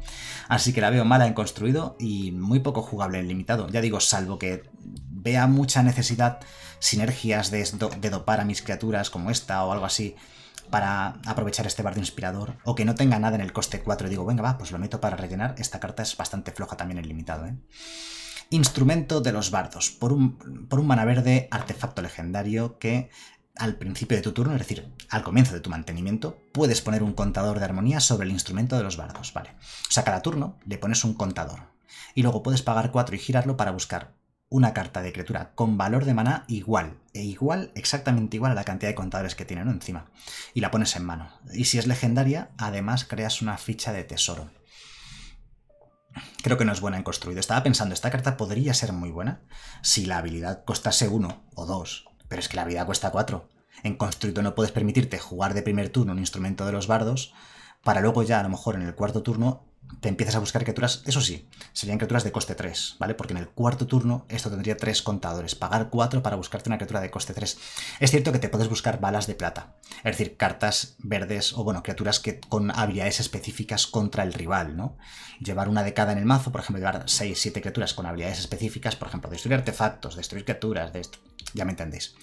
Así que la veo mala en construido y muy poco jugable en limitado. Ya digo, salvo que vea mucha necesidad, sinergias de, de dopar a mis criaturas como esta o algo así para aprovechar este bardo inspirador, o que no tenga nada en el coste 4 digo, venga, va, pues lo meto para rellenar, esta carta es bastante floja también en limitado, ¿eh? Instrumento de los bardos, por un, por un mana verde artefacto legendario que al principio de tu turno, es decir, al comienzo de tu mantenimiento, puedes poner un contador de armonía sobre el instrumento de los bardos, ¿vale? O sea, cada turno le pones un contador. Y luego puedes pagar 4 y girarlo para buscar una carta de criatura con valor de maná igual e igual, exactamente igual a la cantidad de contadores que tienen encima. Y la pones en mano. Y si es legendaria, además creas una ficha de tesoro. Creo que no es buena en construido. Estaba pensando, esta carta podría ser muy buena si la habilidad costase uno o dos. Pero es que la habilidad cuesta cuatro. En construido no puedes permitirte jugar de primer turno un instrumento de los bardos para luego ya a lo mejor en el cuarto turno te empiezas a buscar criaturas, eso sí, serían criaturas de coste 3, ¿vale? Porque en el cuarto turno esto tendría 3 contadores, pagar 4 para buscarte una criatura de coste 3. Es cierto que te puedes buscar balas de plata, es decir, cartas verdes o, bueno, criaturas que con habilidades específicas contra el rival, ¿no? Llevar una de cada en el mazo, por ejemplo, llevar 6, 7 criaturas con habilidades específicas, por ejemplo, destruir artefactos, destruir criaturas, esto, ya me entendéis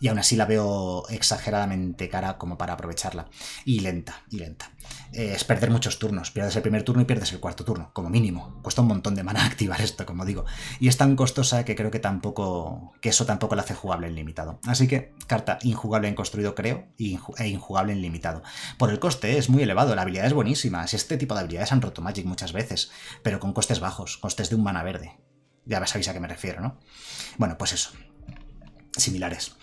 y aún así la veo exageradamente cara como para aprovecharla. Y lenta, y lenta. Eh, es perder muchos turnos. Pierdes el primer turno y pierdes el cuarto turno, como mínimo. Cuesta un montón de mana activar esto, como digo. Y es tan costosa que creo que tampoco. que eso tampoco la hace jugable en limitado. Así que, carta injugable en construido, creo, e injugable en limitado. Por el coste es muy elevado, la habilidad es buenísima. Este tipo de habilidades han roto Magic muchas veces, pero con costes bajos, costes de un mana verde. Ya sabéis a qué me refiero, ¿no? Bueno, pues eso. Similares.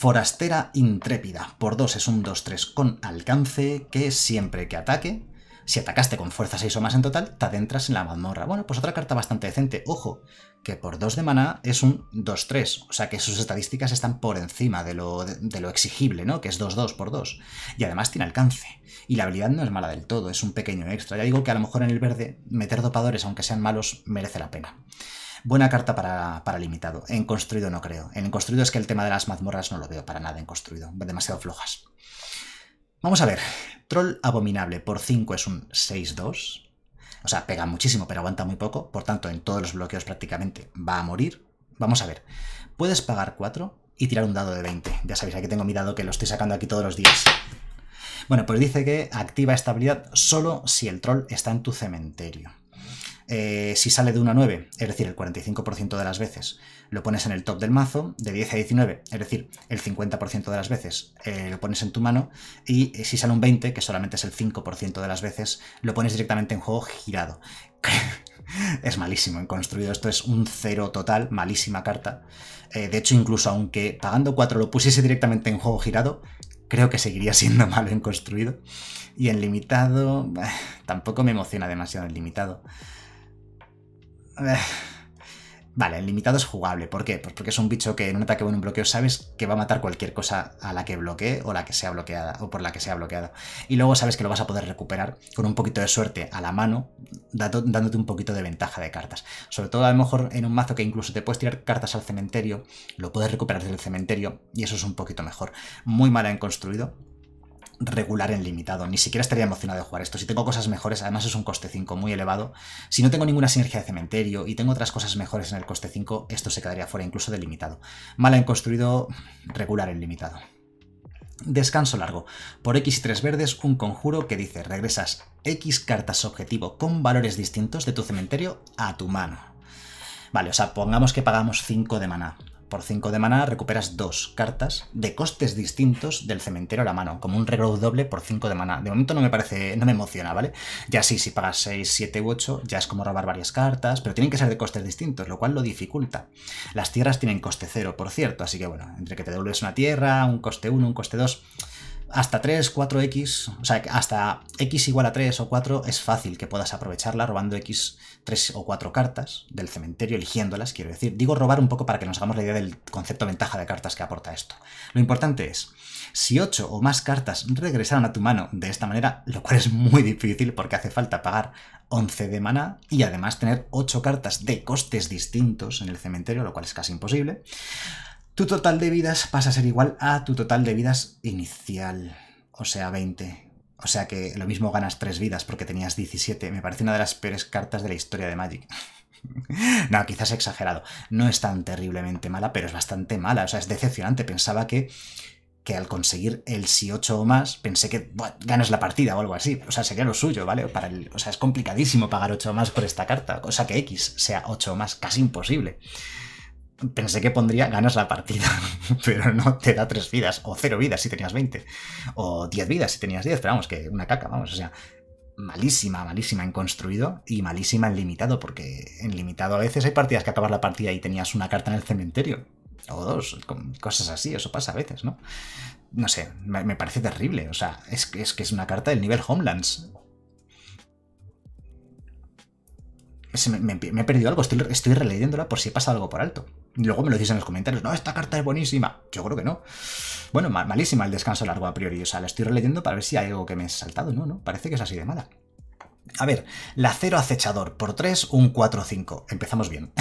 Forastera Intrépida, por 2 es un 2-3 con alcance que siempre que ataque, si atacaste con fuerza 6 o más en total, te adentras en la mazmorra. Bueno, pues otra carta bastante decente, ojo, que por 2 de maná es un 2-3, o sea que sus estadísticas están por encima de lo, de, lo exigible, ¿no? Que es 2-2 por 2. Y además tiene alcance. Y la habilidad no es mala del todo, es un pequeño extra. Ya digo que a lo mejor en el verde meter dopadores, aunque sean malos, merece la pena. Buena carta para, limitado. En construido no creo. En construido es que el tema de las mazmorras no lo veo para nada en construido. Demasiado flojas. Vamos a ver. Troll abominable por 5 es un 6-2. O sea, pega muchísimo, pero aguanta muy poco. Por tanto, en todos los bloqueos prácticamente va a morir. Vamos a ver. Puedes pagar 4 y tirar un dado de 20. Ya sabéis, aquí tengo mi dado que lo estoy sacando aquí todos los días. Bueno, pues dice que activa esta habilidad solo si el troll está en tu cementerio. Eh, si sale de 1 a 9, es decir, el 45% de las veces, lo pones en el top del mazo, de 10 a 19, es decir, el 50% de las veces eh, lo pones en tu mano, y eh, si sale un 20, que solamente es el 5% de las veces, lo pones directamente en juego girado. es malísimo en construido, esto es un cero total, malísima carta. de hecho, incluso aunque pagando 4 lo pusiese directamente en juego girado, creo que seguiría siendo malo en construido. Y en limitado, tampoco me emociona demasiado el limitado. Vale, el limitado es jugable. ¿Por qué? Pues porque es un bicho que en un ataque o en un bloqueo sabes que va a matar cualquier cosa a la que bloquee o la que sea bloqueada o por la que sea bloqueada. Y luego sabes que lo vas a poder recuperar con un poquito de suerte a la mano, dándote un poquito de ventaja de cartas. Sobre todo a lo mejor en un mazo que incluso te puedes tirar cartas al cementerio, lo puedes recuperar del cementerio y eso es un poquito mejor. Muy mal en construido, regular en limitado. Ni siquiera estaría emocionado de jugar esto. Si tengo cosas mejores, además es un coste 5 muy elevado. Si no tengo ninguna sinergia de cementerio y tengo otras cosas mejores en el coste 5, esto se quedaría fuera incluso delimitado limitado. Mala en construido, regular en limitado. Descanso largo. Por X y 3 verdes, un conjuro que dice regresas X cartas objetivo con valores distintos de tu cementerio a tu mano. Vale, o sea, pongamos que pagamos 5 de maná. Por 5 de maná recuperas dos cartas de costes distintos del cementerio a la mano, como un reload doble por 5 de maná. De momento no me parece, no me emociona, ¿vale? Ya sí, si pagas 6, 7 u 8, ya es como robar varias cartas, pero tienen que ser de costes distintos, lo cual lo dificulta. Las tierras tienen coste 0, por cierto, así que bueno, entre que te devuelves una tierra, un coste 1, un coste 2, hasta 3, 4x, o sea, hasta x igual a 3 o 4 es fácil que puedas aprovecharla robando x tres o cuatro cartas del cementerio, eligiéndolas, quiero decir. Digo robar un poco para que nos hagamos la idea del concepto ventaja de cartas que aporta esto. Lo importante es, si ocho o más cartas regresaron a tu mano de esta manera, lo cual es muy difícil porque hace falta pagar 11 de maná y además tener ocho cartas de costes distintos en el cementerio, lo cual es casi imposible, tu total de vidas pasa a ser igual a tu total de vidas inicial, o sea, 20 o sea que lo mismo ganas tres vidas porque tenías 17. Me parece una de las peores cartas de la historia de Magic. no, quizás exagerado. No es tan terriblemente mala, pero es bastante mala. O sea, es decepcionante. Pensaba que, que al conseguir el si 8 o más, pensé que ganas la partida o algo así. O sea, sería lo suyo, ¿vale? Para el, o sea, es complicadísimo pagar 8 o más por esta carta. O sea, que X sea 8 o más, casi imposible pensé que pondría ganas la partida, pero no, te da tres vidas, o cero vidas si tenías 20, o 10 vidas si tenías 10, pero vamos, que una caca, vamos, o sea, malísima, malísima en construido y malísima en limitado, porque en limitado a veces hay partidas que acabas la partida y tenías una carta en el cementerio, o dos, cosas así, eso pasa a veces, ¿no? No sé, me, parece terrible, o sea, es, es que es una carta del nivel Homelands, me, he perdido algo, estoy, estoy releyéndola por si he pasado algo por alto. Luego me lo dices en los comentarios, no, esta carta es buenísima. Yo creo que no. Bueno, malísima el descanso largo a priori, o sea, la estoy releyendo para ver si hay algo que me he saltado, ¿no? no Parece que es así de mala. A ver, la cero acechador por 3, un 4-5. Empezamos bien.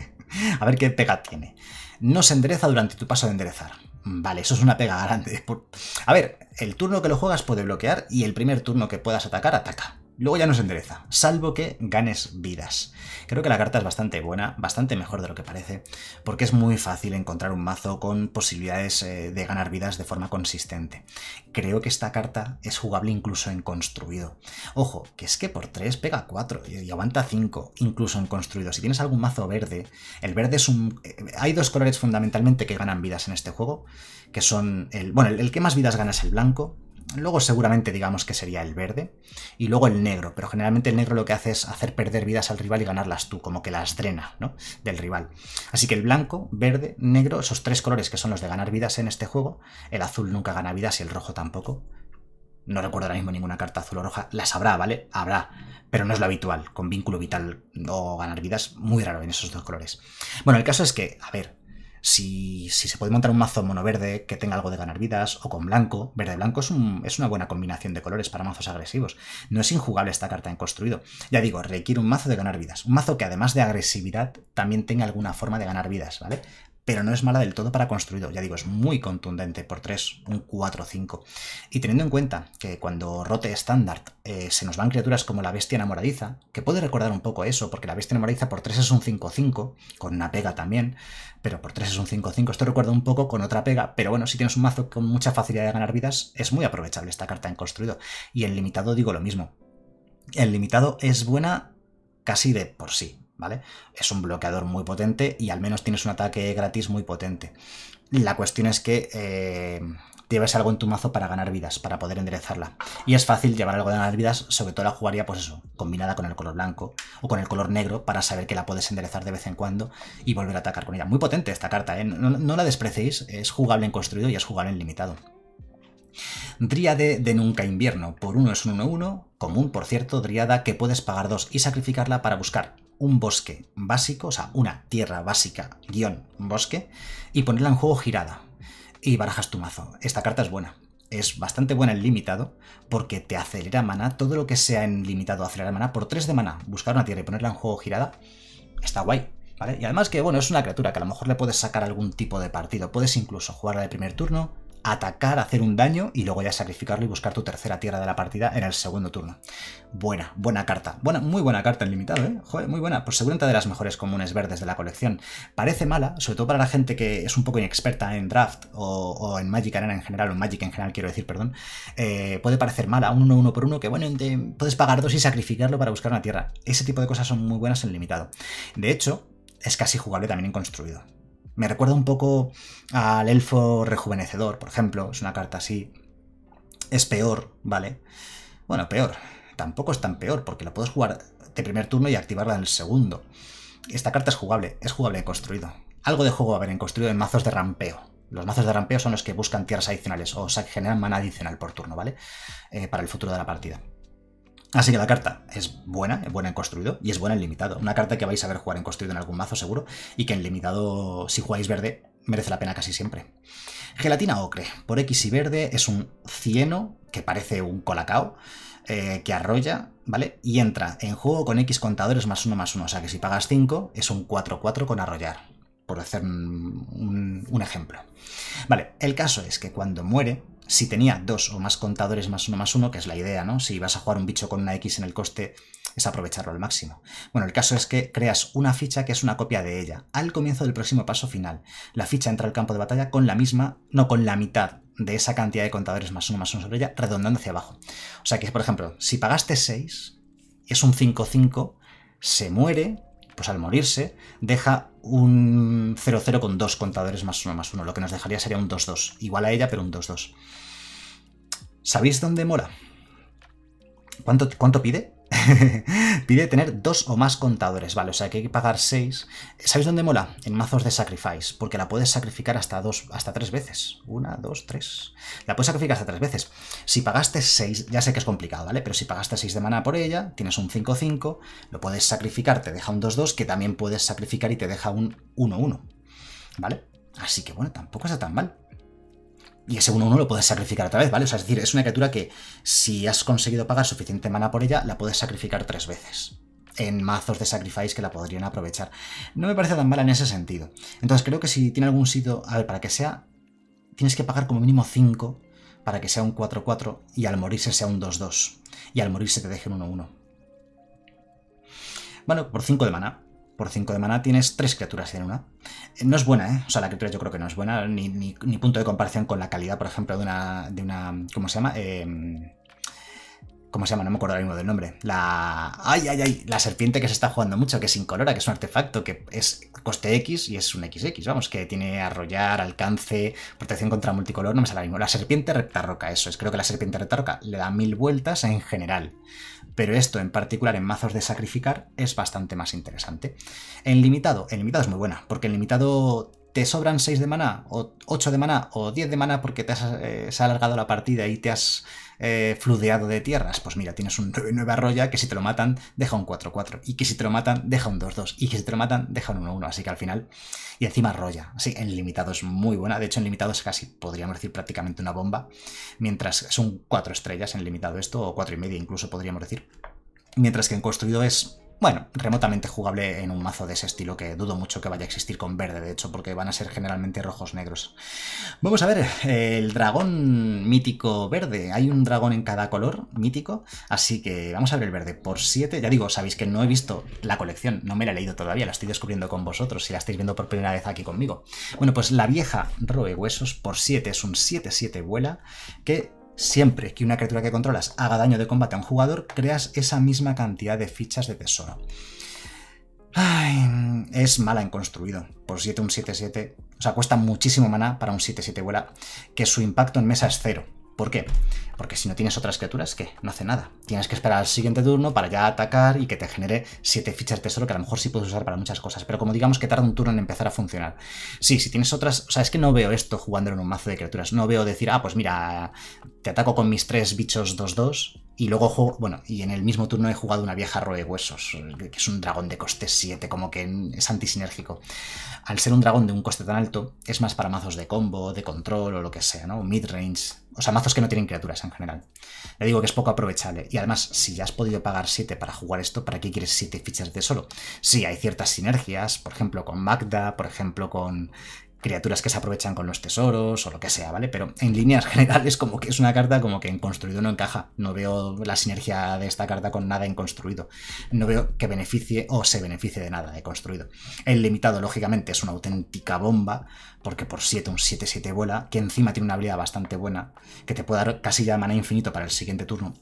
a ver qué pega tiene. No se endereza durante tu paso de enderezar. Mm, vale, eso es una pega grande. A ver, el turno que lo juegas puede bloquear y el primer turno que puedas atacar, ataca. Luego ya no se endereza, salvo que ganes vidas. Creo que la carta es bastante buena, bastante mejor de lo que parece, porque es muy fácil encontrar un mazo con posibilidades eh, de ganar vidas de forma consistente. Creo que esta carta es jugable incluso en construido. Ojo, que es que por 3 pega 4 y aguanta 5, incluso en construido. Si tienes algún mazo verde, el verde es un... Eh, hay dos colores fundamentalmente que ganan vidas en este juego, que son el... Bueno, el que más vidas gana es el blanco, Luego seguramente digamos que sería el verde. Y luego el negro, pero generalmente el negro lo que hace es hacer perder vidas al rival y ganarlas tú, como que las drena, ¿no? Del rival. Así que el blanco, verde, negro, esos tres colores que son los de ganar vidas en este juego. El azul nunca gana vidas y el rojo tampoco. No recuerdo ahora mismo ninguna carta azul o roja. Las habrá, ¿vale? Habrá. Pero no es lo habitual. Con vínculo vital o ganar vidas, muy raro en esos dos colores. Bueno, el caso es que, a ver, si, se puede montar un mazo mono verde que tenga algo de ganar vidas o con blanco, verde-blanco es, es, una buena combinación de colores para mazos agresivos. No es injugable esta carta en construido. Ya digo, requiere un mazo de ganar vidas. Un mazo que además de agresividad también tenga alguna forma de ganar vidas, ¿vale? pero no es mala del todo para construido. Ya digo, es muy contundente por 3, un 4-5. Y teniendo en cuenta que cuando rote estándar eh, se nos van criaturas como la bestia enamoradiza, que puede recordar un poco eso, porque la bestia enamoradiza por 3 es un 5-5, con una pega también, pero por 3 es un 5-5. Esto recuerda un poco con otra pega, pero bueno, si tienes un mazo con mucha facilidad de ganar vidas, es muy aprovechable esta carta en construido. Y en limitado digo lo mismo. En limitado es buena casi de por sí. ¿vale? Es un bloqueador muy potente y al menos tienes un ataque gratis muy potente. La cuestión es que eh, llevas lleves algo en tu mazo para ganar vidas, para poder enderezarla. Y es fácil llevar algo de ganar vidas, sobre todo la jugaría, pues eso, combinada con el color blanco o con el color negro para saber que la puedes enderezar de vez en cuando y volver a atacar con ella. Muy potente esta carta, ¿eh? no, la desprecéis, es jugable en construido y es jugable en limitado. Dríade de Nunca Invierno. Por uno es un 1-1, común por cierto, driada que puedes pagar 2 y sacrificarla para buscar un bosque básico, o sea, una tierra básica guión bosque, y ponerla en juego girada. Y barajas tu mazo. Esta carta es buena. Es bastante buena en limitado, porque te acelera mana, todo lo que sea en limitado acelera mana, por 3 de mana, buscar una tierra y ponerla en juego girada, está guay. ¿Vale? Y además que, bueno, es una criatura que a lo mejor le puedes sacar algún tipo de partido. Puedes incluso jugarla de primer turno, atacar, hacer un daño y luego ya sacrificarlo y buscar tu tercera tierra de la partida en el segundo turno. Buena, buena carta. Buena, muy buena carta en limitado, ¿eh? Joder, muy buena. Pues seguramente de las mejores comunes verdes de la colección. Parece mala, sobre todo para la gente que es un poco inexperta en draft o, en Magic Arena en general, o Magic en general quiero decir, perdón. Eh, puede parecer mala, un 1-1 por uno que, bueno, puedes pagar dos y sacrificarlo para buscar una tierra. Ese tipo de cosas son muy buenas en limitado. De hecho, es casi jugable también en construido. Me recuerda un poco al elfo rejuvenecedor, por ejemplo. Es una carta así. Es peor, ¿vale? Bueno, peor. Tampoco es tan peor, porque la puedes jugar de primer turno y activarla en el segundo. Esta carta es jugable, es jugable en construido. Algo de juego a haber en construido en mazos de rampeo. Los mazos de rampeo son los que buscan tierras adicionales o, sea, que generan mana adicional por turno, ¿vale? Eh, para el futuro de la partida. Así que la carta es buena, es buena en construido y es buena en limitado. Una carta que vais a ver jugar en construido en algún mazo seguro y que en limitado, si jugáis verde, merece la pena casi siempre. Gelatina ocre, por X y verde, es un cieno que parece un colacao, eh, que arrolla, ¿vale? Y entra en juego con X contadores más uno más uno. O sea que si pagas 5, es un 4-4 con arrollar, por hacer un ejemplo. Vale, el caso es que cuando muere, si tenía dos o más contadores más uno más uno, que es la idea, ¿no? Si vas a jugar un bicho con una X en el coste, es aprovecharlo al máximo. Bueno, el caso es que creas una ficha que es una copia de ella, al comienzo del próximo paso final. La ficha entra al campo de batalla con la misma, no con la mitad de esa cantidad de contadores más uno más uno sobre ella, redondando hacia abajo. O sea que, por ejemplo, si pagaste 6, es un 5-5, se muere, pues al morirse, deja un 0-0 con dos contadores más uno más uno. Lo que nos dejaría sería un 2-2. Igual a ella, pero un 2-2. ¿Sabéis dónde mora? ¿Cuánto, ¿Cuánto pide? Pide tener dos o más contadores, vale, o sea que hay que pagar seis. ¿Sabéis dónde mola? En mazos de sacrifice, porque la puedes sacrificar hasta dos, hasta tres veces. Una, dos, tres. La puedes sacrificar hasta tres veces. Si pagaste seis, ya sé que es complicado, ¿vale? Pero si pagaste seis de mana por ella, tienes un 5-5, lo puedes sacrificar, te deja un 2-2, que también puedes sacrificar y te deja un 1-1. ¿Vale? Así que bueno, tampoco está tan mal. Y ese 1-1 lo puedes sacrificar otra vez, ¿vale? O sea, es decir, es una criatura que si has conseguido pagar suficiente mana por ella, la puedes sacrificar tres veces en mazos de Sacrifice que la podrían aprovechar. No me parece tan mala en ese sentido. Entonces creo que si tiene algún sitio, a ver, para que sea, tienes que pagar como mínimo 5 para que sea un 4-4 y al morirse sea un 2-2. Y al morirse te dejen 1-1. Bueno, por 5 de mana. Por 5 de mana tienes 3 criaturas en una. Eh, no es buena, ¿eh? O sea, la criatura yo creo que no es buena, ni, punto de comparación con la calidad, por ejemplo, de una. De una ¿Cómo se llama? Em, ¿Cómo se llama? No me acuerdo mismo del nombre. La. ¡Ay, ay, ay! La serpiente que se está jugando mucho, que es incolora, que es un artefacto, que es coste X y es un XX, vamos, que tiene arrollar, alcance, protección contra multicolor, no me sale la La serpiente recta eso es. Creo que la serpiente recta le da mil vueltas en general pero esto en particular en mazos de sacrificar es bastante más interesante. En limitado, en limitado es muy buena, porque en limitado te sobran 6 de maná, o 8 de maná, o 10 de maná porque te has, eh, se ha alargado la partida y te has fluideado eh, fludeado de tierras, pues mira, tienes un nueva rolla. que si te lo matan deja un 4-4 y que si te lo matan deja un 2-2 y que si te lo matan deja un 1-1, así que al final, y encima rolla. así, en limitado es muy buena, de hecho en limitado es casi, podríamos decir, prácticamente una bomba, mientras son 4 estrellas en limitado esto, o 4 y media incluso podríamos decir, mientras que en construido es bueno, remotamente jugable en un mazo de ese estilo que dudo mucho que vaya a existir con verde, de hecho, porque van a ser generalmente rojos negros. Vamos a ver, el dragón mítico verde. Hay un dragón en cada color mítico, así que vamos a ver el verde por 7. Ya digo, sabéis que no he visto la colección, no me la he leído todavía, la estoy descubriendo con vosotros si la estáis viendo por primera vez aquí conmigo. Bueno, pues la vieja roe huesos por 7 es un 7-7 vuela que Siempre que una criatura que controlas haga daño de combate a un jugador, creas esa misma cantidad de fichas de tesoro. es mala en construido. Por 7, un 7-7. O sea, cuesta muchísimo maná para un 7-7 vuela, que su impacto en mesa es cero. ¿Por qué? Porque si no tienes otras criaturas, ¿qué? No hace nada. Tienes que esperar al siguiente turno para ya atacar y que te genere 7 fichas de tesoro que a lo mejor sí puedes usar para muchas cosas. Pero como digamos que tarda un turno en empezar a funcionar. Sí, si tienes otras... O sea, es que no veo esto jugando en un mazo de criaturas. No veo decir, ah, pues mira, te ataco con mis tres bichos 2-2 y luego, juego, bueno, y en el mismo turno he jugado una vieja roe huesos, que es un dragón de coste 7, como que es antisinérgico. Al ser un dragón de un coste tan alto, es más para mazos de combo, de control o lo que sea, ¿no? Mid-range, o sea, mazos que no tienen criaturas en general. Le digo que es poco aprovechable. Y además, si ya has podido pagar 7 para jugar esto, ¿para qué quieres 7 fichas de solo? Sí, hay ciertas sinergias, por ejemplo con Magda, por ejemplo con criaturas que se aprovechan con los tesoros o lo que sea, ¿vale? Pero en líneas generales como que es una carta como que en construido no encaja. No veo la sinergia de esta carta con nada en construido. No veo que beneficie o se beneficie de nada de construido. El limitado, lógicamente, es una auténtica bomba, porque por 7 un 7-7 vuela, que encima tiene una habilidad bastante buena, que te puede dar casi ya mana infinito para el siguiente turno.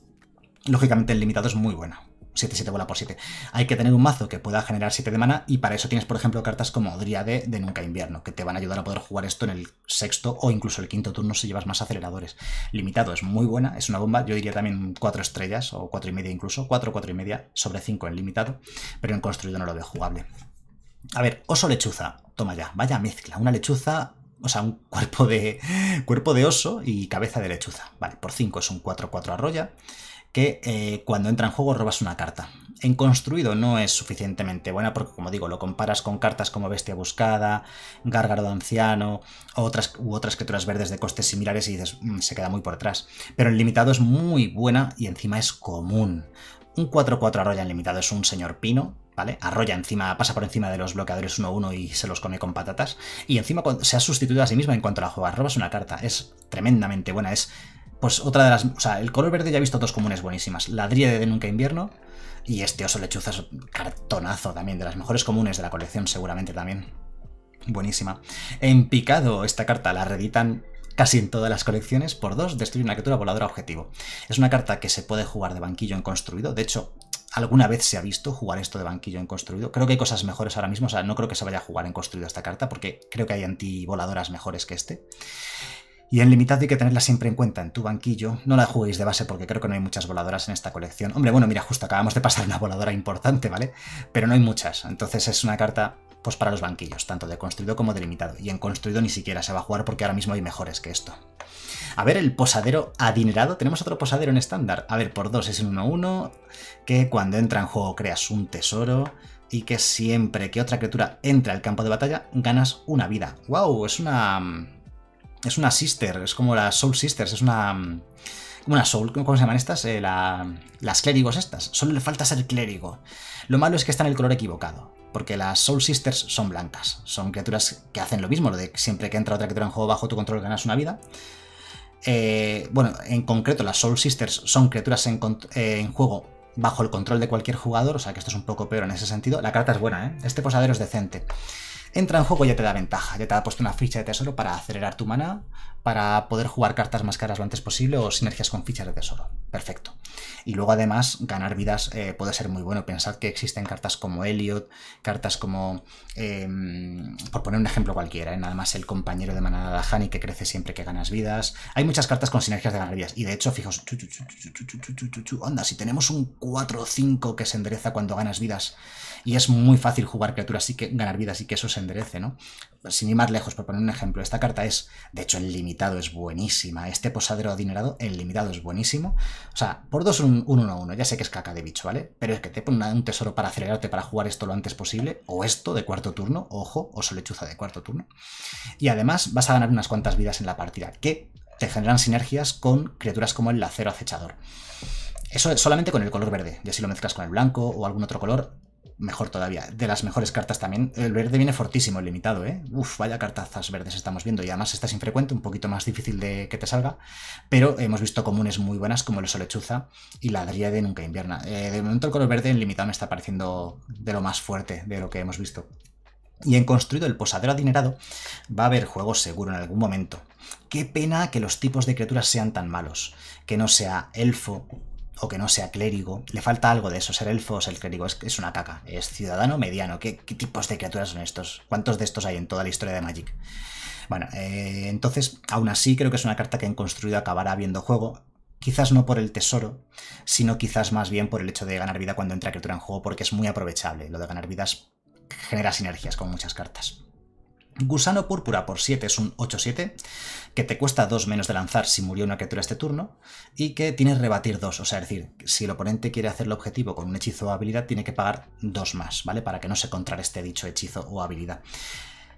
Lógicamente el limitado es muy bueno, 7-7 bola por 7. Hay que tener un mazo que pueda generar 7 de mana y para eso tienes, por ejemplo, cartas como Driade de Nunca Invierno, que te van a ayudar a poder jugar esto en el sexto o incluso el quinto turno si llevas más aceleradores. Limitado, es muy buena, es una bomba, yo diría también 4 estrellas o 4 y media incluso, 4, 4 y media sobre 5 en limitado, pero en construido no lo veo jugable. A ver, oso lechuza, toma ya, vaya mezcla, una lechuza o sea, un cuerpo de, cuerpo de oso y cabeza de lechuza. Vale, por 5 es un 4-4 arroya que eh, cuando entra en juego robas una carta. En construido no es suficientemente buena porque, como digo, lo comparas con cartas como Bestia Buscada, Gárgaro de Anciano u otras, u otras criaturas verdes de costes similares y dices, mm, se queda muy por atrás. Pero en limitado es muy buena y encima es común. Un 4-4 arroya en limitado es un señor pino, ¿vale? Arrolla encima, pasa por encima de los bloqueadores 1-1 y se los come con patatas. Y encima se ha sustituido a sí misma en cuanto a la juega, robas una carta. Es tremendamente buena, es pues otra de las... O sea, el color verde ya he visto dos comunes buenísimas. La dríade de Nunca Invierno y este oso Lechuzas, cartonazo también, de las mejores comunes de la colección seguramente también. Buenísima. En picado esta carta la reeditan casi en todas las colecciones por dos, destruye una criatura voladora objetivo. Es una carta que se puede jugar de banquillo en construido, de hecho... Alguna vez se ha visto jugar esto de banquillo en construido. Creo que hay cosas mejores ahora mismo. O sea, no creo que se vaya a jugar en construido esta carta porque creo que hay anti voladoras mejores que este. Y en limitado hay que tenerla siempre en cuenta en tu banquillo. No la juguéis de base porque creo que no hay muchas voladoras en esta colección. Hombre, bueno, mira, justo acabamos de pasar una voladora importante, ¿vale? Pero no hay muchas. Entonces es una carta pues para los banquillos, tanto de construido como de limitado. Y en construido ni siquiera se va a jugar porque ahora mismo hay mejores que esto. A ver, el posadero adinerado. Tenemos otro posadero en estándar. A ver, por dos es un 1-1, que cuando entra en juego creas un tesoro y que siempre que otra criatura entra al campo de batalla ganas una vida. ¡Wow! Es una mm, es una sister, es como las Soul Sisters, es una... Mm, una soul, ¿cómo se llaman estas? Eh, las clérigos estas. Solo le falta ser clérigo. Lo malo es que está en el color equivocado, porque las Soul Sisters son blancas. Son criaturas que hacen lo mismo, lo de siempre que entra otra criatura en juego bajo tu control ganas una vida. Eh, bueno, en concreto las Soul Sisters son criaturas en, eh, en, juego bajo el control de cualquier jugador, o sea que esto es un poco peor en ese sentido. La carta es buena, ¿eh? Este posadero es decente entra en juego ya te da ventaja, ya te ha puesto una ficha de tesoro para acelerar tu mana, para poder jugar cartas más caras lo antes posible o sinergias con fichas de tesoro. Perfecto. Y luego además ganar vidas puede ser muy bueno. Pensad que existen cartas como Elliot, cartas como, por poner un ejemplo cualquiera, nada más el compañero de manada de Hani que crece siempre que ganas vidas. Hay muchas cartas con sinergias de ganar vidas. Y de hecho, fijos anda, si tenemos un 4 o 5 que se endereza cuando ganas vidas y es muy fácil jugar criaturas y que ganar vidas y que eso se enderece, ¿no? Sin ir más lejos, por poner un ejemplo, esta carta es, de hecho, el limitado es buenísima. Este posadero adinerado, el limitado es buenísimo. O sea, por dos un 1-1, ya sé que es caca de bicho, ¿vale? Pero es que te pone un tesoro para acelerarte para jugar esto lo antes posible, o esto de cuarto turno, ojo, o lechuza de cuarto turno. Y además vas a ganar unas cuantas vidas en la partida, que te generan sinergias con criaturas como el lacero acechador. Eso solamente con el color verde. Ya si lo mezclas con el blanco o algún otro color, mejor todavía. De las mejores cartas también. El verde viene fortísimo, el limitado, ¿eh? Uf, vaya cartazas verdes estamos viendo. Y además está es infrecuente, un poquito más difícil de que te salga. Pero hemos visto comunes muy buenas como el Solechuza y la de Nunca Invierna. Eh, de momento el color verde en limitado me está pareciendo de lo más fuerte de lo que hemos visto. Y en construido el posadero adinerado va a haber juego seguro en algún momento. Qué pena que los tipos de criaturas sean tan malos. Que no sea elfo, o que no sea clérigo. Le falta algo de eso. Ser elfo o ser clérigo es, una caca. Es ciudadano mediano. ¿Qué, tipos de criaturas son estos? ¿Cuántos de estos hay en toda la historia de Magic? Bueno, eh, entonces, aún así, creo que es una carta que han construido acabará habiendo juego. Quizás no por el tesoro, sino quizás más bien por el hecho de ganar vida cuando entra criatura en juego, porque es muy aprovechable. Lo de ganar vidas genera sinergias con muchas cartas. Gusano Púrpura por 7 es un 8-7, que te cuesta 2 menos de lanzar si murió una criatura este turno, y que tienes rebatir 2, o sea, es decir, si el oponente quiere hacer el objetivo con un hechizo o habilidad, tiene que pagar 2 más, ¿vale? Para que no se este dicho hechizo o habilidad.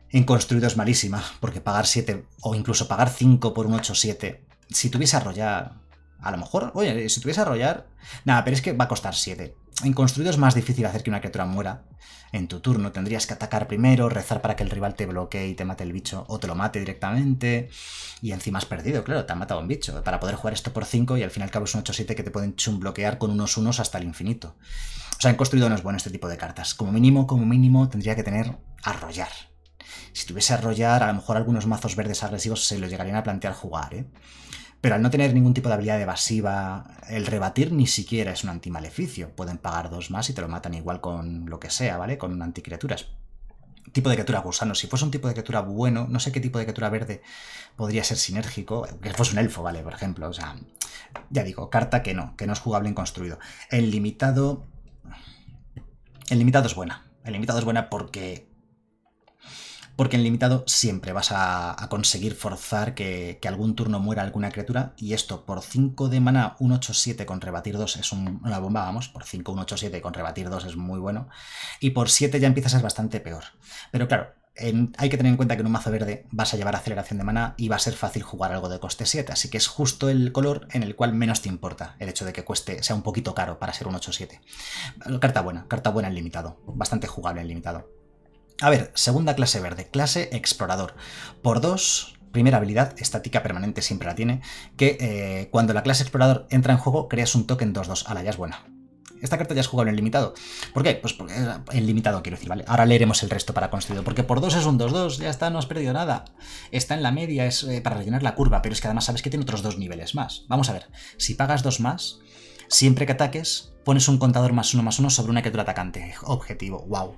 En construido es malísima, porque pagar 7 o incluso pagar 5 por un 8-7, si tuviese a arrollar, a lo mejor, oye, si tuviese a arrollar, nada, pero es que va a costar 7. En construido es más difícil hacer que una criatura muera. En tu turno tendrías que atacar primero, rezar para que el rival te bloquee y te mate el bicho, o te lo mate directamente. Y encima has perdido, claro, te ha matado un bicho. Para poder jugar esto por 5 y al final y al cabo es un 8-7 que te pueden bloquear con unos unos hasta el infinito. O sea, en construido no es bueno este tipo de cartas. Como mínimo, como mínimo, tendría que tener arrollar. Si tuviese arrollar, a lo mejor algunos mazos verdes agresivos se lo llegarían a plantear jugar, ¿eh? Pero al no tener ningún tipo de habilidad evasiva, el rebatir ni siquiera es un antimaleficio. Pueden pagar dos más y te lo matan igual con lo que sea, ¿vale? Con anticriaturas. Tipo de criatura gusano. Si fuese un tipo de criatura bueno, no sé qué tipo de criatura verde podría ser sinérgico. Que fuese un elfo, ¿vale? Por ejemplo. O sea, ya digo, carta que no, que no es jugable en construido. El limitado. El limitado es buena. El limitado es buena porque porque en limitado siempre vas a, conseguir forzar que, algún turno muera alguna criatura, y esto por 5 de mana, 187 con rebatir 2 es una bomba, vamos, por 5, 187 con rebatir 2 es muy bueno, y por 7 ya empiezas a ser bastante peor. Pero claro, hay que tener en cuenta que en un mazo verde vas a llevar aceleración de mana y va a ser fácil jugar algo de coste 7, así que es justo el color en el cual menos te importa el hecho de que cueste, sea un poquito caro para ser un 8-7. Carta buena, carta buena en limitado, bastante jugable en limitado. A ver, segunda clase verde, clase explorador. Por dos primera habilidad, estática permanente siempre la tiene, que eh, cuando la clase explorador entra en juego creas un token 2-2. ala ya es buena. Esta carta ya es jugable en limitado. ¿Por qué? Pues porque el limitado quiero decir, ¿vale? Ahora leeremos el resto para construido. Porque por dos es un 2-2, ya está, no has perdido nada. Está en la media, es eh, para rellenar la curva, pero es que además sabes que tiene otros dos niveles más. Vamos a ver, si pagas dos más, siempre que ataques, pones un contador más uno más uno sobre una criatura atacante. Objetivo, wow.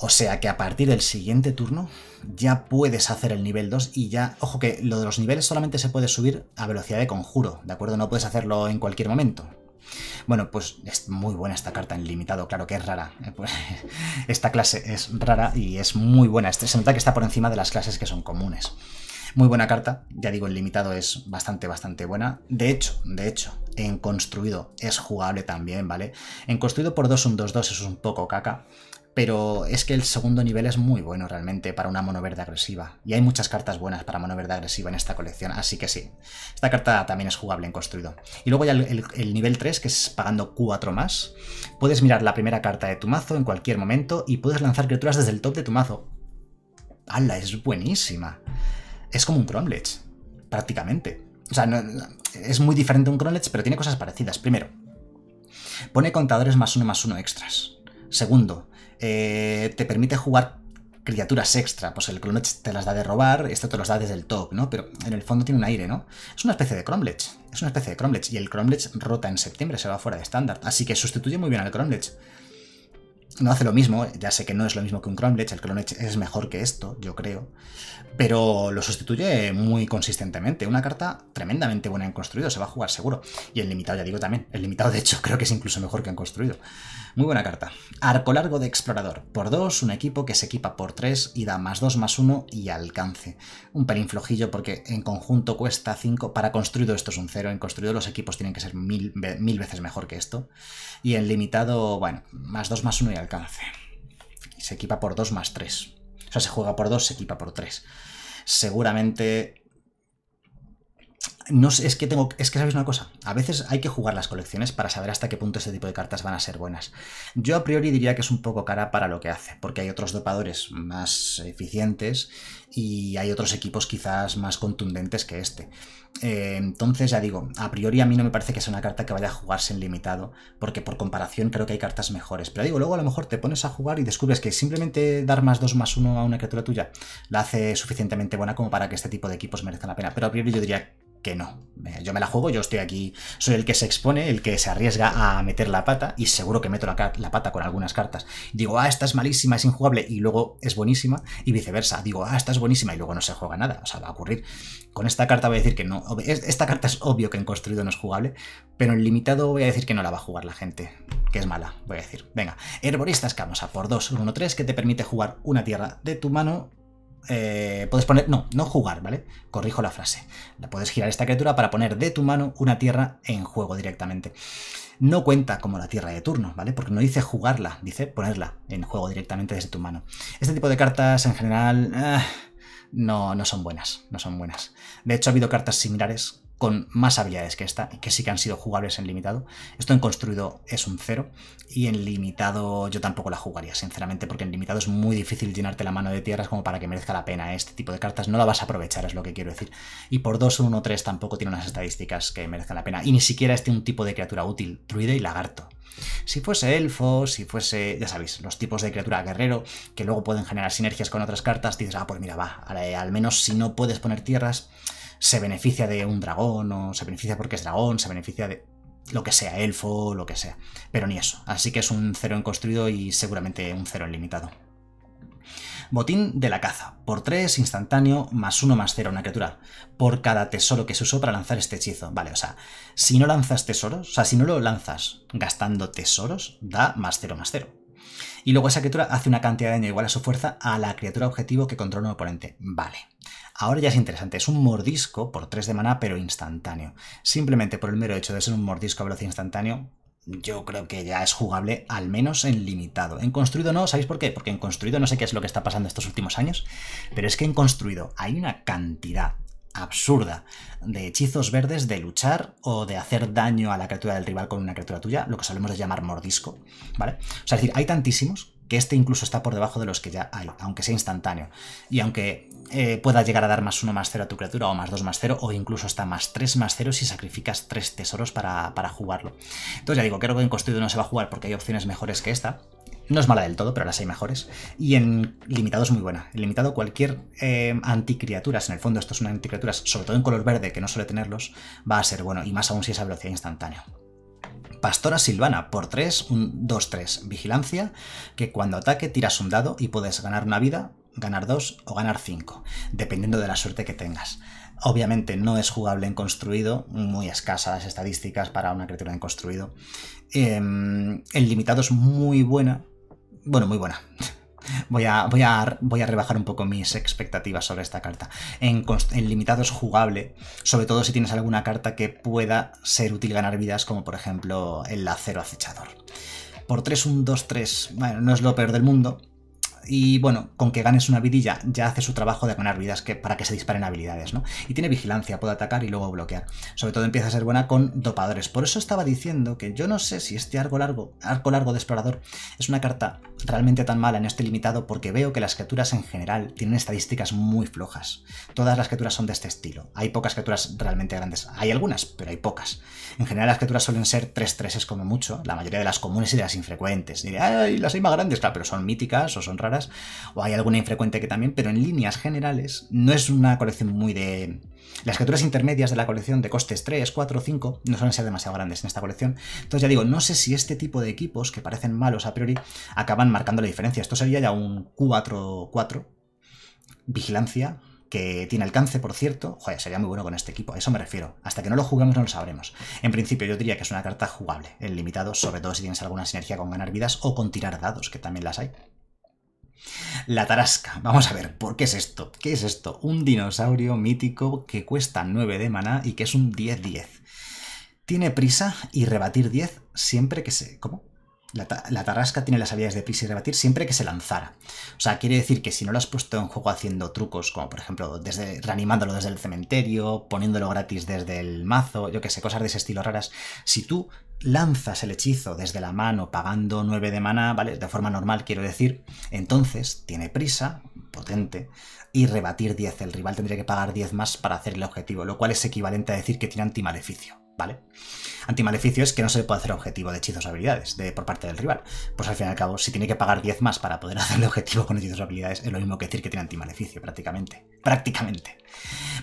O sea que a partir del siguiente turno ya puedes hacer el nivel 2 y ya... Ojo que lo de los niveles solamente se puede subir a velocidad de conjuro, ¿de acuerdo? No puedes hacerlo en cualquier momento. Bueno, pues es muy buena esta carta en limitado, claro que es rara. Eh, pues, esta clase es rara y es muy buena. Este, se nota que está por encima de las clases que son comunes. Muy buena carta, ya digo, en limitado es bastante, bastante buena. De hecho, de hecho, en construido es jugable también, ¿vale? En construido por 2, un 2-2, es un poco caca. Pero es que el segundo nivel es muy bueno realmente para una mono verde agresiva. Y hay muchas cartas buenas para mono verde agresiva en esta colección, así que sí. Esta carta también es jugable en construido. Y luego ya el, nivel 3, que es pagando 4 más, puedes mirar la primera carta de tu mazo en cualquier momento y puedes lanzar criaturas desde el top de tu mazo. ¡Hala! Es buenísima. Es como un Cromlech, prácticamente. O sea, es muy diferente a un Cromlech, pero tiene cosas parecidas. Primero, pone contadores más uno más uno extras. Segundo, eh, te permite jugar criaturas extra. Pues el Clonech te las da de robar, esto te los da desde el top, ¿no? Pero en el fondo tiene un aire, ¿no? Es una especie de Cromlech. Es una especie de Cromlech. Y el Cromlech rota en septiembre, se va fuera de estándar. Así que sustituye muy bien al Cromlech. No hace lo mismo, ya sé que no es lo mismo que un Cromlech, el Cromlech es mejor que esto, yo creo, pero lo sustituye muy consistentemente. Una carta tremendamente buena en construido, se va a jugar seguro. Y el limitado, ya digo también, el limitado de hecho creo que es incluso mejor que en construido. Muy buena carta. Arco largo de explorador. Por 2, un equipo que se equipa por 3 y da más 2 más 1 y alcance. Un pelín flojillo porque en conjunto cuesta 5. Para construido esto es un 0. En construido los equipos tienen que ser mil, veces mejor que esto. Y en limitado, bueno, más 2 más 1 y alcance. Y se equipa por 2 más 3. O sea, se juega por 2, se equipa por 3. Seguramente no es que tengo, es que sabéis una cosa, a veces hay que jugar las colecciones para saber hasta qué punto este tipo de cartas van a ser buenas. Yo a priori diría que es un poco cara para lo que hace, porque hay otros dopadores más eficientes y hay otros equipos quizás más contundentes que este. Eh, entonces, ya digo, a priori a mí no me parece que sea una carta que vaya a jugarse en limitado, porque por comparación creo que hay cartas mejores. Pero digo, luego a lo mejor te pones a jugar y descubres que simplemente dar más 2 más 1 a una criatura tuya la hace suficientemente buena como para que este tipo de equipos merezcan la pena. Pero a priori yo diría que no. Yo me la juego, yo estoy aquí, soy el que se expone, el que se arriesga a meter la pata y seguro que meto la, pata con algunas cartas. Digo, ah, esta es malísima, es injugable y luego es buenísima y viceversa. Digo, ah, esta es buenísima y luego no se juega nada. O sea, va a ocurrir. Con esta carta voy a decir que no. Esta carta es obvio que en construido no es jugable, pero en limitado voy a decir que no la va a jugar la gente, que es mala, voy a decir. Venga, Herboristas, vamos a por 2, 1, 3 que te permite jugar una tierra de tu mano eh, puedes poner, no, no jugar, ¿vale? Corrijo la frase. La puedes girar esta criatura para poner de tu mano una tierra en juego directamente. No cuenta como la tierra de turno, ¿vale? Porque no dice jugarla, dice ponerla en juego directamente desde tu mano. Este tipo de cartas en general eh, no, no son buenas, no son buenas. De hecho ha habido cartas similares con más habilidades que esta, que sí que han sido jugables en limitado. Esto en construido es un cero y en limitado yo tampoco la jugaría, sinceramente, porque en limitado es muy difícil llenarte la mano de tierras como para que merezca la pena ¿eh? este tipo de cartas. No la vas a aprovechar, es lo que quiero decir. Y por 2, 1, 3 tampoco tiene unas estadísticas que merezcan la pena. Y ni siquiera este un tipo de criatura útil, druida y lagarto. Si fuese elfo, si fuese, ya sabéis, los tipos de criatura guerrero, que luego pueden generar sinergias con otras cartas, dices, ah, pues mira, va, al menos si no puedes poner tierras, se beneficia de un dragón, o se beneficia porque es dragón, se beneficia de lo que sea, elfo, lo que sea. Pero ni eso. Así que es un cero en construido y seguramente un cero en limitado. Botín de la caza. Por 3, instantáneo, más 1, más 0, una criatura. Por cada tesoro que se usó para lanzar este hechizo. Vale, o sea, si no lanzas tesoros, o sea, si no lo lanzas gastando tesoros, da más 0, más 0. Y luego esa criatura hace una cantidad de daño igual a su fuerza a la criatura objetivo que controla un oponente. Vale. Ahora ya es interesante, es un mordisco por 3 de maná, pero instantáneo. Simplemente por el mero hecho de ser un mordisco a velocidad instantáneo, yo creo que ya es jugable, al menos en limitado. En construido no, ¿sabéis por qué? Porque en construido no sé qué es lo que está pasando estos últimos años, pero es que en construido hay una cantidad absurda de hechizos verdes de luchar o de hacer daño a la criatura del rival con una criatura tuya, lo que solemos llamar mordisco, ¿vale? O sea, es decir, hay tantísimos que este incluso está por debajo de los que ya hay, aunque sea instantáneo. Y aunque eh, pueda llegar a dar más 1 más 0 a tu criatura, o más 2 más 0, o incluso hasta más 3 más 0 si sacrificas 3 tesoros para, jugarlo. Entonces ya digo, creo que en construido no se va a jugar porque hay opciones mejores que esta. No es mala del todo, pero las hay mejores. Y en limitado es muy buena. En limitado cualquier eh, anticriaturas, en el fondo esto es una anticriaturas, sobre todo en color verde, que no suele tenerlos, va a ser bueno, y más aún si es a velocidad instantánea. Pastora Silvana, por 3, un 2-3. Vigilancia, que cuando ataque tiras un dado y puedes ganar una vida, ganar 2 o ganar 5, dependiendo de la suerte que tengas. Obviamente no es jugable en construido, muy escasas las estadísticas para una criatura en construido. el em, limitado es muy buena, bueno, muy buena. Voy a, voy, voy a, rebajar un poco mis expectativas sobre esta carta. En, limitado es jugable, sobre todo si tienes alguna carta que pueda ser útil ganar vidas, como por ejemplo el acero acechador. Por 3, 1, 2, 3, bueno, no es lo peor del mundo, y bueno, con que ganes una vidilla ya hace su trabajo de ganar vidas que, para que se disparen habilidades, ¿no? Y tiene vigilancia, puede atacar y luego bloquear. Sobre todo empieza a ser buena con dopadores. Por eso estaba diciendo que yo no sé si este arco largo, arco largo de explorador es una carta realmente tan mala en este limitado porque veo que las criaturas en general tienen estadísticas muy flojas. Todas las criaturas son de este estilo. Hay pocas criaturas realmente grandes. Hay algunas, pero hay pocas. En general las criaturas suelen ser 3-3 como mucho, la mayoría de las comunes y de las infrecuentes. Diré, ay, las hay más grandes, claro, pero son míticas o son raras o hay alguna infrecuente que también, pero en líneas generales no es una colección muy de... Las criaturas intermedias de la colección de costes 3, 4, 5 no suelen ser demasiado grandes en esta colección. Entonces ya digo, no sé si este tipo de equipos que parecen malos a priori acaban marcando la diferencia. Esto sería ya un 4-4, vigilancia, que tiene alcance, por cierto. Joder, sería muy bueno con este equipo, a eso me refiero. Hasta que no lo juguemos no lo sabremos. En principio yo diría que es una carta jugable, en limitado, sobre todo si tienes alguna sinergia con ganar vidas o con tirar dados, que también las hay. La tarasca. Vamos a ver, ¿por qué es esto? ¿Qué es esto? Un dinosaurio mítico que cuesta 9 de maná y que es un 10-10. Tiene prisa y rebatir 10 siempre que se... ¿Cómo? La, tarasca tiene las habilidades de prisa y rebatir siempre que se lanzara. O sea, quiere decir que si no lo has puesto en juego haciendo trucos, como por ejemplo desde, reanimándolo desde el cementerio, poniéndolo gratis desde el mazo, yo qué sé, cosas de ese estilo raras, si tú lanzas el hechizo desde la mano pagando 9 de mana, ¿vale? De forma normal, quiero decir. Entonces, tiene prisa, potente, y rebatir 10. El rival tendría que pagar 10 más para hacer el objetivo, lo cual es equivalente a decir que tiene antimaleficio, ¿vale? Antimaleficio es que no se le puede hacer objetivo de hechizos o habilidades de, por parte del rival. Pues al fin y al cabo, si tiene que pagar 10 más para poder hacerle objetivo con hechizos o habilidades, es lo mismo que decir que tiene antimaleficio, prácticamente. Prácticamente.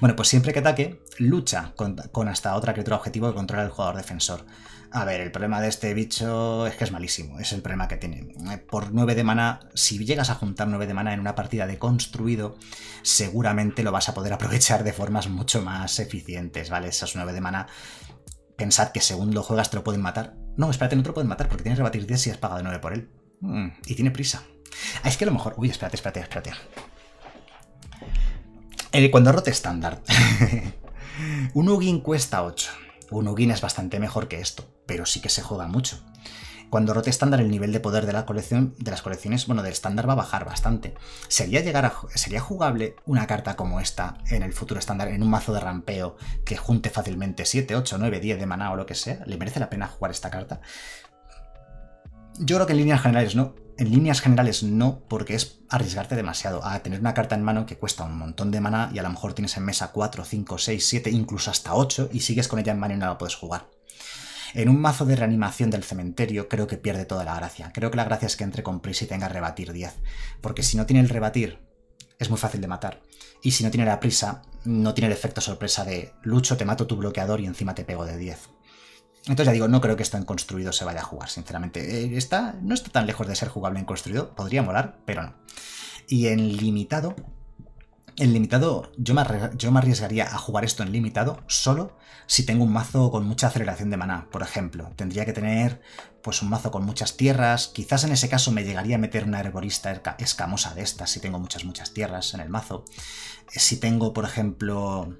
Bueno, pues siempre que ataque, lucha con, hasta otra criatura objetivo que controla el jugador defensor. A ver, el problema de este bicho es que es malísimo, es el problema que tiene. Eh, por 9 de mana, si llegas a juntar 9 de mana en una partida de construido, seguramente lo vas a poder aprovechar de formas mucho más eficientes, ¿vale? Esas 9 de mana, pensad que según lo juegas te lo pueden matar. No, espérate, no te lo pueden matar porque tienes que batir 10 si has pagado 9 por él. Mm, y tiene prisa. Ah, es que a lo mejor... Uy, espérate, espérate, espérate. Eh, cuando rote estándar. Un Ugin cuesta 8. Un Ugin es bastante mejor que esto, pero sí que se juega mucho. Cuando rote estándar, el nivel de poder de la colección, de las colecciones, bueno, del estándar va a bajar bastante. Sería llegar a, sería jugable una carta como esta en el futuro estándar, en un mazo de rampeo que junte fácilmente 7, 8, 9, 10 de maná o lo que sea. ¿Le merece la pena jugar esta carta? Yo creo que en líneas generales no, en líneas generales no, porque es arriesgarte demasiado a tener una carta en mano que cuesta un montón de mana y a lo mejor tienes en mesa 4, 5, 6, 7, incluso hasta 8 y sigues con ella en mano y no la puedes jugar. En un mazo de reanimación del cementerio creo que pierde toda la gracia. Creo que la gracia es que entre con prisa y tenga rebatir 10, porque si no tiene el rebatir es muy fácil de matar. Y si no tiene la prisa, no tiene el efecto sorpresa de lucho, te mato tu bloqueador y encima te pego de 10. Entonces ya digo, no creo que esto en construido se vaya a jugar, sinceramente. Eh, está, no está tan lejos de ser jugable en construido, podría molar, pero no. Y en limitado, en limitado yo me, yo arriesgaría a jugar esto en limitado solo si tengo un mazo con mucha aceleración de maná, por ejemplo. Tendría que tener pues un mazo con muchas tierras, quizás en ese caso me llegaría a meter una herborista escamosa de estas si tengo muchas muchas tierras en el mazo. Eh, si tengo, por ejemplo,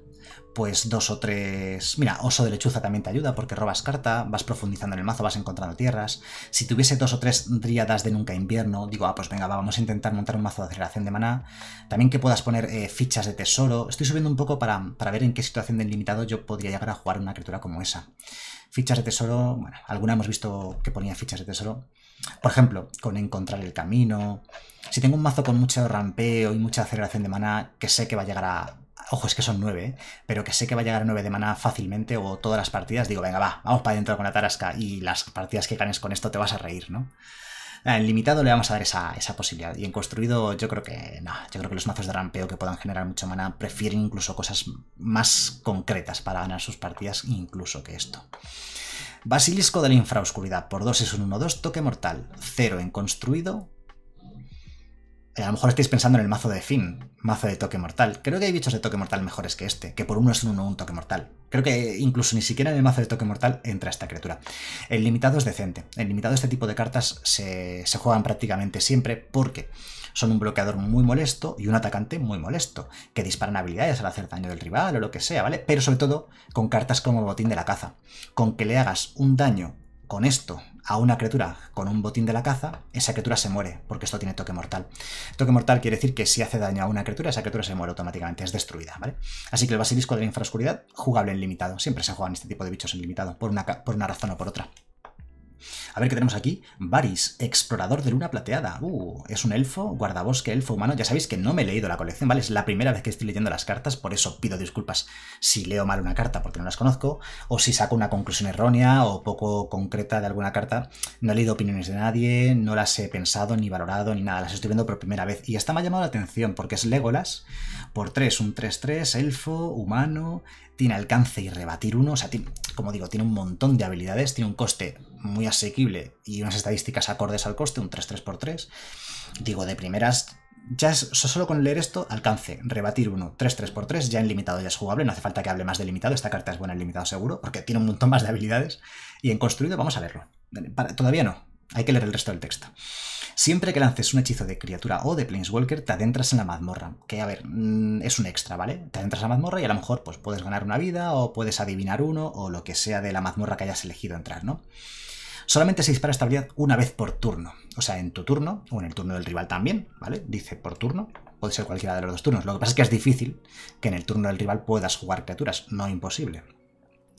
pues dos o tres... Mira, oso de lechuza también te ayuda porque robas carta, vas profundizando en el mazo, vas encontrando tierras. Si tuviese dos o tres dríadas de nunca invierno, digo, ah, pues venga, vamos a intentar montar un mazo de aceleración de maná. También que puedas poner eh, fichas de tesoro. Estoy subiendo un poco para, para ver en qué situación del limitado yo podría llegar a jugar una criatura como esa. Fichas de tesoro, bueno, alguna hemos visto que ponía fichas de tesoro. Por ejemplo, con encontrar el camino. Si tengo un mazo con mucho rampeo y mucha aceleración de maná, que sé que va a llegar a, ojo, es que son 9, ¿eh? pero que sé que va a llegar a 9 de mana fácilmente o todas las partidas, digo, venga, va, vamos para adentro con la tarasca y las partidas que ganes con esto te vas a reír, ¿no? Ah, en limitado le vamos a dar esa, posibilidad. Y en construido, yo creo que no. Yo creo que los mazos de rampeo que puedan generar mucho mana prefieren incluso cosas más concretas para ganar sus partidas, incluso que esto. Basilisco de la infraoscuridad por 2 es un 1-2, toque mortal, 0 en construido, eh, a lo mejor estáis pensando en el mazo de fin mazo de toque mortal. Creo que hay bichos de toque mortal mejores que este, que por uno es un uno un toque mortal. Creo que incluso ni siquiera en el mazo de toque mortal entra esta criatura. El limitado es decente. El limitado este tipo de cartas se, se juegan prácticamente siempre porque son un bloqueador muy molesto y un atacante muy molesto, que disparan habilidades al hacer daño del rival o lo que sea, ¿vale? Pero sobre todo con cartas como botín de la caza. Con que le hagas un daño con esto a una criatura con un botín de la caza, esa criatura se muere, porque esto tiene toque mortal. Toque mortal quiere decir que si hace daño a una criatura, esa criatura se muere automáticamente, es destruida, ¿vale? Así que el basilisco de la infrascuridad, jugable en limitado. Siempre se juegan este tipo de bichos en limitado, por una, por una razón o por otra. A ver qué tenemos aquí. Varys, explorador de luna plateada. Uh, es un elfo, guardabosque, elfo humano. Ya sabéis que no me he leído la colección, ¿vale? Es la primera vez que estoy leyendo las cartas, por eso pido disculpas si leo mal una carta porque no las conozco, o si saco una conclusión errónea o poco concreta de alguna carta. No he leído opiniones de nadie, no las he pensado ni valorado ni nada, las estoy viendo por primera vez. Y esta me ha llamado la atención porque es Legolas por 3, un 3-3, elfo, humano, tiene alcance y rebatir uno, o sea, como digo, tiene un montón de habilidades, tiene un coste muy asequible y unas estadísticas acordes al coste, un 3-3x3. Digo, de primeras, ya es, solo con leer esto, alcance, rebatir uno, 3-3x3, ya en limitado ya es jugable, no hace falta que hable más de limitado, esta carta es buena en limitado seguro, porque tiene un montón más de habilidades, y en construido vamos a verlo. todavía no, hay que leer el resto del texto. Siempre que lances un hechizo de criatura o de Planeswalker, te adentras en la mazmorra. Que, a ver, mm, es un extra, ¿vale? Te adentras en la mazmorra y a lo mejor pues, puedes ganar una vida, o puedes adivinar uno, o lo que sea de la mazmorra que hayas elegido entrar, ¿no? Solamente se dispara esta habilidad una vez por turno. O sea, en tu turno, o en el turno del rival también, ¿vale? Dice por turno, puede ser cualquiera de los dos turnos. Lo que pasa es que es difícil que en el turno del rival puedas jugar criaturas, no imposible.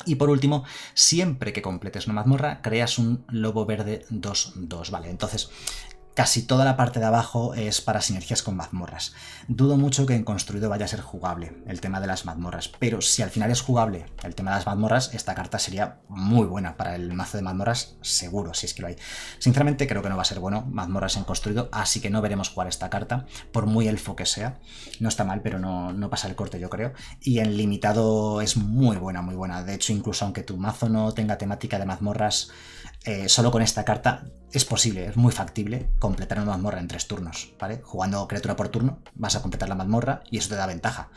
Y por último, siempre que completes una mazmorra, creas un lobo verde 2-2, ¿vale? Entonces, Casi toda la parte de abajo es para sinergias con mazmorras. Dudo mucho que en construido vaya a ser jugable el tema de las mazmorras, pero si al final es jugable el tema de las mazmorras, esta carta sería muy buena para el mazo de mazmorras, seguro, si es que lo hay. Sinceramente creo que no va a ser bueno mazmorras en construido, así que no veremos jugar esta carta, por muy elfo que sea. No está mal, pero no, pasa el corte, yo creo. Y en limitado es muy buena, muy buena. De hecho, incluso aunque tu mazo no tenga temática de mazmorras, eh, solo con esta carta es posible, es muy factible completar una mazmorra en tres turnos, ¿vale? Jugando criatura por turno vas a completar la mazmorra y eso te da ventaja.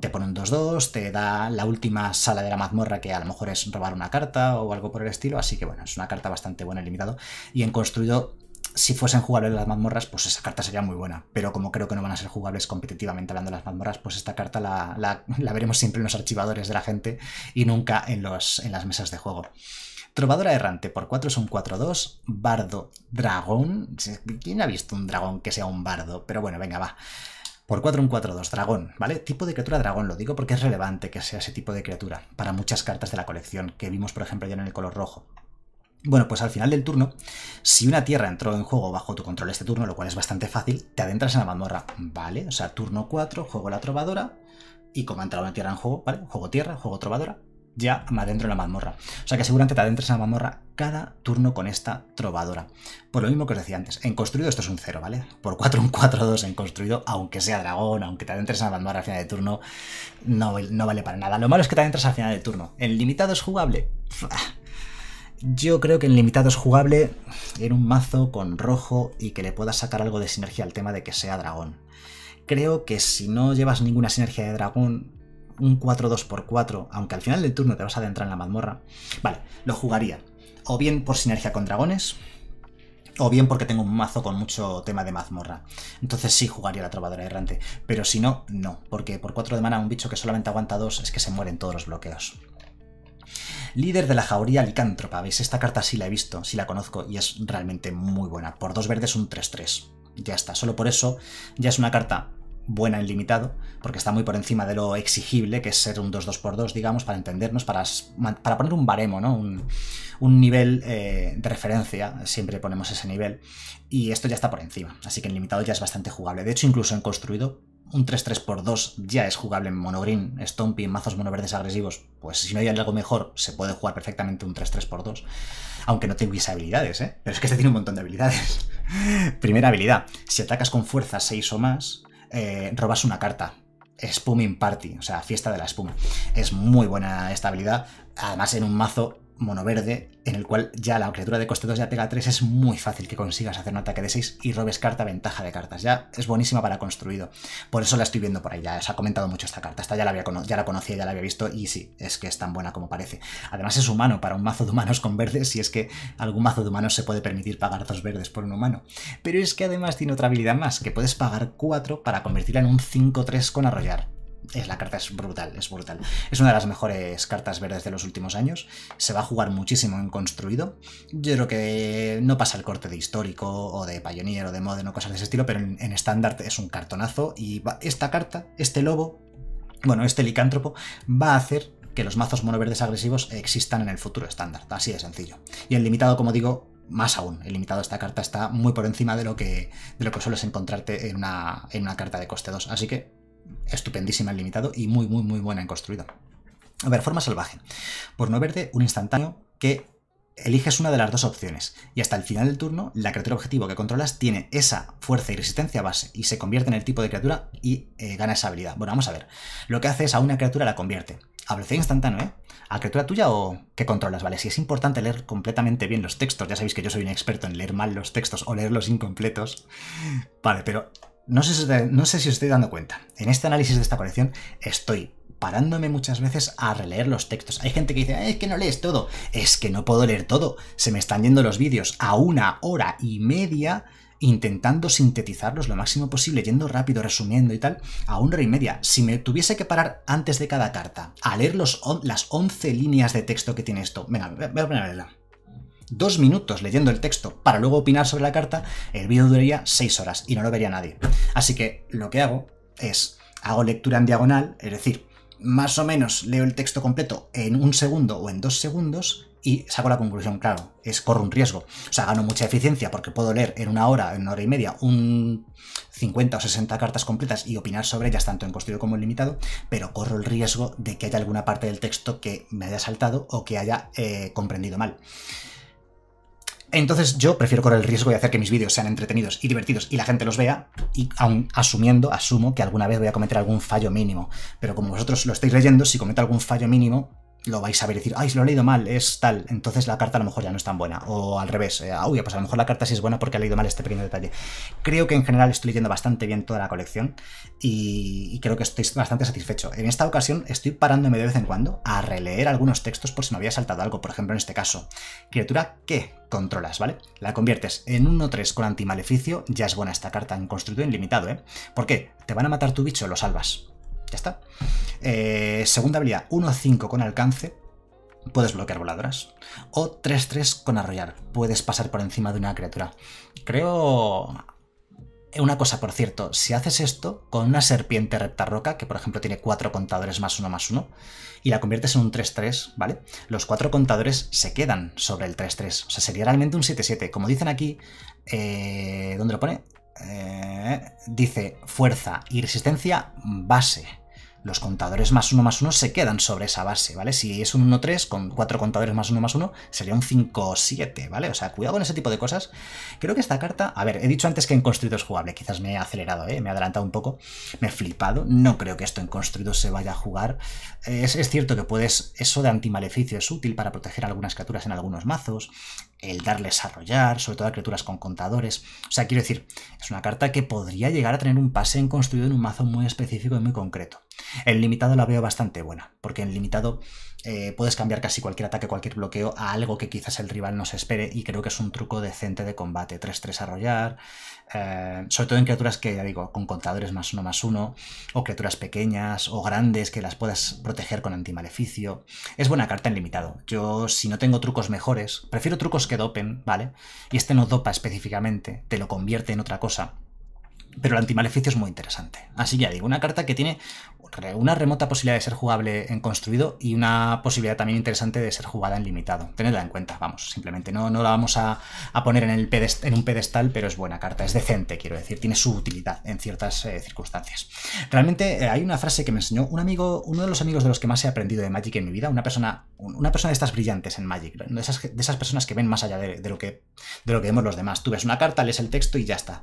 Te pone un 2-2, te da la última sala de la mazmorra que a lo mejor es robar una carta o algo por el estilo, así que bueno, es una carta bastante buena y limitado. Y en construido, si fuesen jugables las mazmorras, pues esa carta sería muy buena, pero como creo que no van a ser jugables competitivamente hablando de las mazmorras, pues esta carta la, veremos siempre en los archivadores de la gente y nunca en, en las mesas de juego. Trovadora errante por 4 es un 4-2. Bardo, dragón. ¿Quién ha visto un dragón que sea un bardo? Pero bueno, venga, va. Por 4 un 4-2, dragón, ¿vale? Tipo de criatura dragón, lo digo porque es relevante que sea ese tipo de criatura para muchas cartas de la colección que vimos, por ejemplo, ya en el color rojo. Bueno, pues al final del turno, si una tierra entró en juego bajo tu control este turno, lo cual es bastante fácil, te adentras en la mazmorra, ¿vale? O sea, turno 4, juego la trovadora, y como ha entrado una tierra en juego, ¿vale? Juego tierra, juego trovadora, ya me adentro en la mazmorra. O sea que seguramente te adentres en la mazmorra cada turno con esta trovadora. Por lo mismo que os decía antes, en construido esto es un 0, ¿vale? Por 4, un 4-2 en construido, aunque sea dragón, aunque te adentres en la mazmorra al final de turno, no, no vale para nada. Lo malo es que te adentras al final de turno. ¿En limitado es jugable? Yo creo que en limitado es jugable en un mazo con rojo y que le puedas sacar algo de sinergia al tema de que sea dragón. Creo que si no llevas ninguna sinergia de dragón, un 4-2x4, aunque al final del turno te vas a adentrar en la mazmorra, vale, lo jugaría. O bien por sinergia con dragones, o bien porque tengo un mazo con mucho tema de mazmorra. Entonces sí jugaría la trovadora errante. Pero si no, no. Porque por 4 de mana un bicho que solamente aguanta 2 es que se mueren todos los bloqueos. Líder de la jauría licántropa. ¿Veis? Esta carta sí la he visto, sí la conozco y es realmente muy buena. Por dos verdes un 3-3. Ya está. Solo por eso ya es una carta buena en limitado, porque está muy por encima de lo exigible, que es ser un 2-2x2, digamos, para entendernos, para, para poner un baremo, ¿no? Un, nivel eh, de referencia, siempre ponemos ese nivel, y esto ya está por encima, así que en limitado ya es bastante jugable. De hecho, incluso en construido, un 3-3x2 ya es jugable en monogreen, stompy, en mazos monoverdes agresivos, pues si no hay algo mejor, se puede jugar perfectamente un 3-3x2, aunque no tenga habilidades, ¿eh? Pero es que este tiene un montón de habilidades. Primera habilidad, si atacas con fuerza 6 o más, eh, robas una carta. Spuming Party, o sea, fiesta de la espuma. Es muy buena esta habilidad. Además, en un mazo Mono Verde, en el cual ya la criatura de coste 2 ya pega 3, es muy fácil que consigas hacer un ataque de 6 y robes carta ventaja de cartas. Ya es buenísima para construido. Por eso la estoy viendo por ahí, ya se ha comentado mucho esta carta. Esta ya la, había, ya la conocía, ya la había visto y sí, es que es tan buena como parece. Además es humano para un mazo de humanos con verdes, si es que algún mazo de humanos se puede permitir pagar dos verdes por un humano. Pero es que además tiene otra habilidad más, que puedes pagar 4 para convertirla en un 5-3 con arrollar. Es, la carta es brutal, es brutal. Es una de las mejores cartas verdes de los últimos años. Se va a jugar muchísimo en construido. Yo creo que no pasa el corte de histórico o de payonier o de Modern o cosas de ese estilo, pero en estándar es un cartonazo. Y esta carta, este lobo, bueno, este licántropo, va a hacer que los mazos monoverdes agresivos existan en el futuro estándar. Así de sencillo. Y el limitado, como digo, más aún, el limitado de esta carta está muy por encima de lo que, de lo que sueles encontrarte en una, en una carta de coste 2. Así que estupendísima en limitado y muy, muy, muy buena en construido. A ver, forma salvaje. Por no verde, un instantáneo que eliges una de las dos opciones y hasta el final del turno la criatura objetivo que controlas tiene esa fuerza y resistencia base y se convierte en el tipo de criatura y eh, gana esa habilidad. Bueno, vamos a ver. Lo que hace es a una criatura la convierte. A velocidad instantánea, ¿eh? A criatura tuya o que controlas, ¿vale? Si es importante leer completamente bien los textos, ya sabéis que yo soy un experto en leer mal los textos o leerlos incompletos, vale, pero no sé, si os, no sé si estoy dando cuenta. En este análisis de esta colección estoy parándome muchas veces a releer los textos. Hay gente que dice, es que no lees todo. Es que no puedo leer todo. Se me están yendo los vídeos a una hora y media intentando sintetizarlos lo máximo posible, yendo rápido, resumiendo y tal, a una hora y media. Si me tuviese que parar antes de cada carta a leer las 11 líneas de texto que tiene esto, venga, voy a ponerla dos minutos leyendo el texto para luego opinar sobre la carta, el vídeo duraría seis horas y no lo vería nadie. Así que lo que hago es, hago lectura en diagonal, es decir, más o menos leo el texto completo en un segundo o en dos segundos y saco la conclusión, claro, es corro un riesgo. O sea, gano mucha eficiencia porque puedo leer en una hora, en una hora y media, un 50 o 60 cartas completas y opinar sobre ellas tanto en construido como en limitado, pero corro el riesgo de que haya alguna parte del texto que me haya saltado o que haya eh, comprendido mal. Entonces yo prefiero correr el riesgo de hacer que mis vídeos sean entretenidos y divertidos y la gente los vea, y aún asumiendo, asumo que alguna vez voy a cometer algún fallo mínimo. Pero como vosotros lo estáis leyendo, si cometo algún fallo mínimo, lo vais a ver y decir, ay, lo he leído mal, es tal, entonces la carta a lo mejor ya no es tan buena. O al revés, eh, pues a lo mejor la carta sí es buena porque ha leído mal este pequeño detalle. Creo que en general estoy leyendo bastante bien toda la colección y, creo que estoy bastante satisfecho. En esta ocasión estoy parándome de vez en cuando a releer algunos textos por si me había saltado algo, por ejemplo en este caso. Criatura que controlas, ¿vale? La conviertes en 1-3 con antimaleficio, ya es buena esta carta en construido ilimitado, ¿eh? ¿Por qué? Te van a matar tu bicho, lo salvas. Ya está. Eh, segunda habilidad, 1-5 con alcance. Puedes bloquear voladoras. O 3-3 con arrollar. Puedes pasar por encima de una criatura. Creo... Una cosa, por cierto, si haces esto con una serpiente reptarroca, que por ejemplo tiene 4 contadores más 1 más 1, y la conviertes en un 3-3, ¿vale? Los 4 contadores se quedan sobre el 3-3. O sea, sería realmente un 7-7. Como dicen aquí, eh, ¿dónde lo pone? Eh, dice fuerza y resistencia base. Los contadores más uno más uno se quedan sobre esa base, ¿vale? Si es un 1-3 con cuatro contadores más uno más uno, sería un 5-7, ¿vale? O sea, cuidado con ese tipo de cosas. Creo que esta carta... A ver, he dicho antes que en construido es jugable. Quizás me he acelerado, ¿eh? Me he adelantado un poco. Me he flipado. No creo que esto en construido se vaya a jugar. Es, es cierto que puedes... Eso de antimaleficio es útil para proteger algunas criaturas en algunos mazos el darles a sobre todo a criaturas con contadores. O sea, quiero decir, es una carta que podría llegar a tener un pase en construido en un mazo muy específico y muy concreto. El limitado la veo bastante buena porque en limitado eh, puedes cambiar casi cualquier ataque, cualquier bloqueo a algo que quizás el rival no se espere y creo que es un truco decente de combate. 3-3 arrollar, eh, sobre todo en criaturas que, ya digo, con contadores más uno más uno, o criaturas pequeñas o grandes que las puedas proteger con antimaleficio. Es buena carta en limitado. Yo, si no tengo trucos mejores, prefiero trucos que dopen, ¿vale? Y este no dopa específicamente, te lo convierte en otra cosa pero el antimaleficio es muy interesante. Así ya digo, una carta que tiene una remota posibilidad de ser jugable en construido y una posibilidad también interesante de ser jugada en limitado. Tenedla en cuenta, vamos, simplemente no, no la vamos a, poner en, el en un pedestal, pero es buena carta, es decente, quiero decir, tiene su utilidad en ciertas eh, circunstancias. Realmente eh, hay una frase que me enseñó un amigo, uno de los amigos de los que más he aprendido de Magic en mi vida, una persona, una persona de estas brillantes en Magic, de esas, personas que ven más allá de, lo que, de lo que vemos los demás. Tú ves una carta, lees el texto y ya está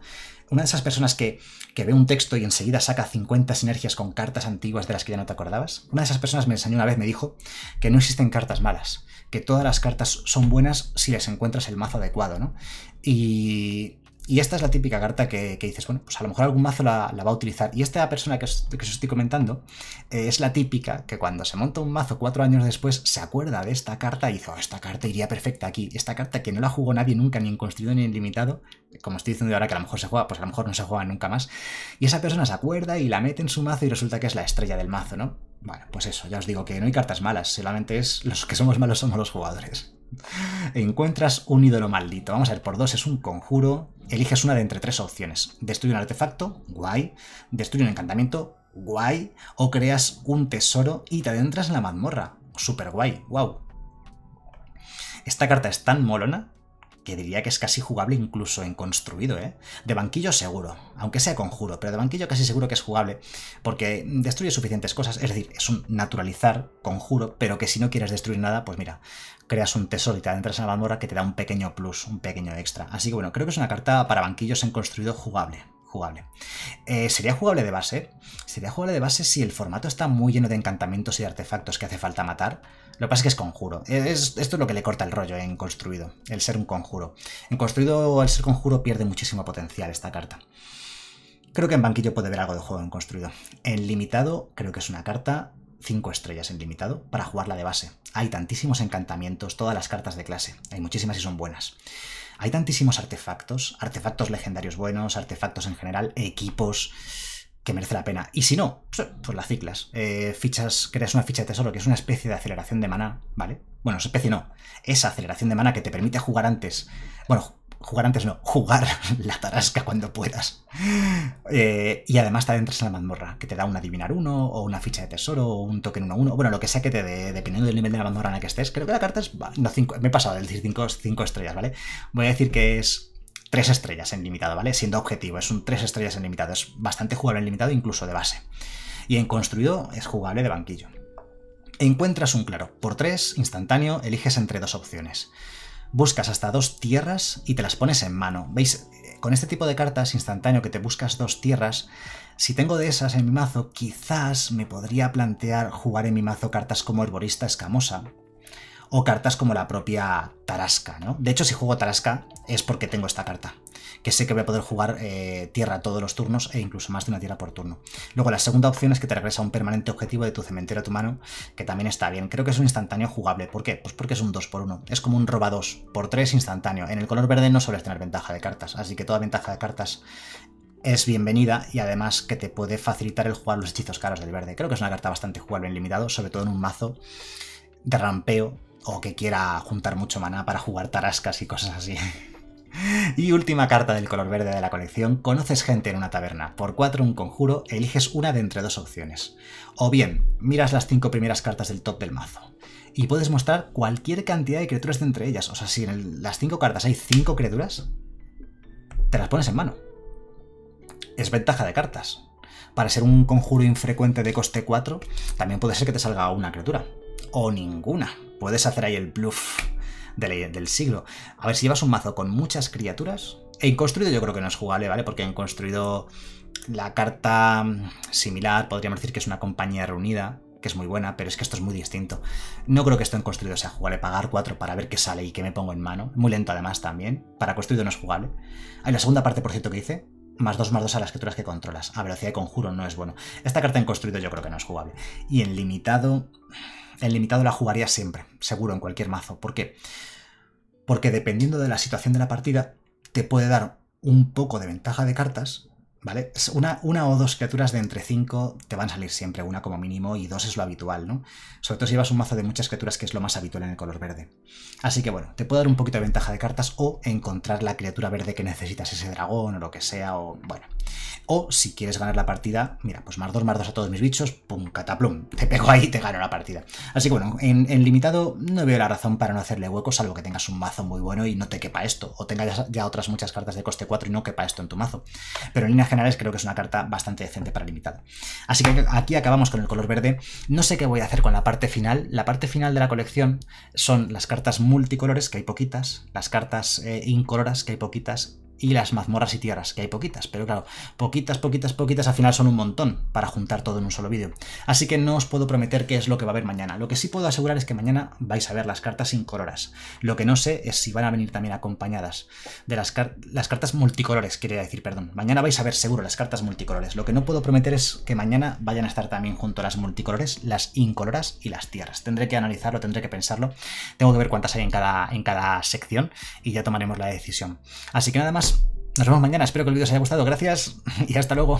una de esas personas que, ve un texto y enseguida saca 50 sinergias con cartas antiguas de las que ya no te acordabas. Una de esas personas me enseñó una vez, me dijo, que no existen cartas malas, que todas las cartas son buenas si les encuentras el mazo adecuado, ¿no? Y y esta es la típica carta que, dices, bueno, pues a lo mejor algún mazo la, va a utilizar. Y esta persona que os, estoy comentando eh, es la típica que cuando se monta un mazo cuatro años después se acuerda de esta carta y dice, oh, esta carta iría perfecta aquí. Esta carta que no la jugó nadie nunca, ni en construido ni en limitado, como estoy diciendo ahora que a lo mejor se juega, pues a lo mejor no se juega nunca más. Y esa persona se acuerda y la mete en su mazo y resulta que es la estrella del mazo, ¿no? Bueno, pues eso, ya os digo que no hay cartas malas, solamente es los que somos malos somos los jugadores. Encuentras un ídolo maldito. Vamos a ver, por dos es un conjuro. Eliges una de entre tres opciones. Destruye un artefacto, guay. Destruye un encantamiento, guay. O creas un tesoro y te adentras en la mazmorra. Super guay, wow. Esta carta es tan molona que diría que es casi jugable incluso en construido, ¿eh? De banquillo seguro, aunque sea conjuro, pero de banquillo casi seguro que es jugable, porque destruye suficientes cosas, es decir, es un naturalizar conjuro, pero que si no quieres destruir nada, pues mira, creas un tesoro y te adentras en la mazmorra que te da un pequeño plus, un pequeño extra. Así que bueno, creo que es una carta para banquillos en construido jugable jugable. Eh, sería jugable de base. Sería jugable de base si el formato está muy lleno de encantamientos y de artefactos que hace falta matar. Lo que pasa es que es conjuro. Es, esto es lo que le corta el rollo en construido, el ser un conjuro. En construido, al ser conjuro, pierde muchísimo potencial esta carta. Creo que en banquillo puede haber algo de juego en construido. En limitado, creo que es una carta cinco estrellas en limitado para jugarla de base. Hay tantísimos encantamientos, todas las cartas de clase. Hay muchísimas y son buenas. Hay tantísimos artefactos, artefactos legendarios buenos, artefactos en general, equipos que merece la pena. Y si no, pues, pues las ciclas. Eh, fichas, creas una ficha de tesoro, que es una especie de aceleración de maná, ¿vale? Bueno, especie no. Esa aceleración de maná que te permite jugar antes. Bueno, jugar antes no, jugar la tarasca cuando puedas. Eh, y además te adentras en la mazmorra, que te da un adivinar uno, o una ficha de tesoro, o un token 1-1, bueno, lo que sea que te dé, dependiendo del nivel de la mazmorra en la que estés. Creo que la carta es. No, cinco, me he pasado del decir 5 estrellas, ¿vale? Voy a decir que es Tres estrellas en limitado, ¿vale? Siendo objetivo, es un tres estrellas en limitado, es bastante jugable en limitado incluso de base. Y en construido es jugable de banquillo. Encuentras un claro, por tres, instantáneo, eliges entre dos opciones. Buscas hasta dos tierras y te las pones en mano. ¿Veis? Con este tipo de cartas instantáneo que te buscas dos tierras, si tengo de esas en mi mazo, quizás me podría plantear jugar en mi mazo cartas como Herborista Escamosa, o cartas como la propia Tarasca, ¿no? De hecho, si juego Tarasca es porque tengo esta carta, que sé que voy a poder jugar eh, tierra todos los turnos e incluso más de una tierra por turno. Luego, la segunda opción es que te regresa un permanente objetivo de tu cementerio a tu mano, que también está bien. Creo que es un instantáneo jugable. ¿Por qué? Pues porque es un 2x1. Es como un roba 2 por 3 instantáneo. En el color verde no sueles tener ventaja de cartas, así que toda ventaja de cartas es bienvenida y además que te puede facilitar el jugar los hechizos caros del verde. Creo que es una carta bastante jugable en limitado, sobre todo en un mazo de rampeo o que quiera juntar mucho maná para jugar tarascas y cosas así. y última carta del color verde de la colección, conoces gente en una taberna. Por 4 un conjuro, eliges una de entre dos opciones. O bien, miras las 5 primeras cartas del top del mazo. Y puedes mostrar cualquier cantidad de criaturas de entre ellas. O sea, si en las 5 cartas hay 5 criaturas, te las pones en mano. Es ventaja de cartas. Para ser un conjuro infrecuente de coste 4, también puede ser que te salga una criatura o ninguna. Puedes hacer ahí el bluff del, del siglo. A ver, si llevas un mazo con muchas criaturas, en construido yo creo que no es jugable, ¿vale? Porque en construido la carta mm, similar, podríamos decir que es una compañía reunida, que es muy buena, pero es que esto es muy distinto. No creo que esto en construido sea jugable. Pagar 4 para ver qué sale y qué me pongo en mano. Muy lento además también. Para construido no es jugable. Hay la segunda parte, por cierto, que dice. Más dos, más dos a las criaturas que controlas. A velocidad de conjuro no es bueno. Esta carta en construido yo creo que no es jugable. Y en limitado... El limitado la jugaría siempre, seguro, en cualquier mazo. ¿Por qué? Porque dependiendo de la situación de la partida, te puede dar un poco de ventaja de cartas ¿vale? Pues una, una o dos criaturas de entre 5 te van a salir siempre, una como mínimo, y dos es lo habitual, ¿no? Sobre todo si llevas un mazo de muchas criaturas, que es lo más habitual en el color verde. Así que bueno, te puedo dar un poquito de ventaja de cartas o encontrar la criatura verde que necesitas, ese dragón o lo que sea, o bueno. O si quieres ganar la partida, mira, pues más dos, más dos a todos mis bichos, pum, cataplum, te pego ahí y te gano la partida. Así que bueno, en, limitado no veo la razón para no hacerle hueco, salvo que tengas un mazo muy bueno y no te quepa esto, o tengas ya, otras muchas cartas de coste 4 y no quepa esto en tu mazo. Pero en líneas generales creo que es una carta bastante decente para limitada. Así que aquí acabamos con el color verde. No sé qué voy a hacer con la parte final. La parte final de la colección son las cartas multicolores, que hay poquitas, las cartas eh, incoloras, que hay poquitas, y las mazmorras y tierras, que hay poquitas, pero claro, poquitas, poquitas, poquitas al final son un montón para juntar todo en un solo vídeo. Así que no os puedo prometer qué es lo que va a haber mañana. Lo que sí puedo asegurar es que mañana vais a ver las cartas incoloras. Lo que no sé es si van a venir también acompañadas de las, las cartas multicolores, quería decir, perdón. Mañana vais a ver seguro las cartas multicolores. Lo que no puedo prometer es que mañana vayan a estar también junto a las multicolores, las incoloras y las tierras. Tendré que analizarlo, tendré que pensarlo. Tengo que ver cuántas hay en cada, en cada sección y ya tomaremos la decisión. Así que nada más nos vemos mañana. Espero que el vídeo os haya gustado. Gracias y hasta luego.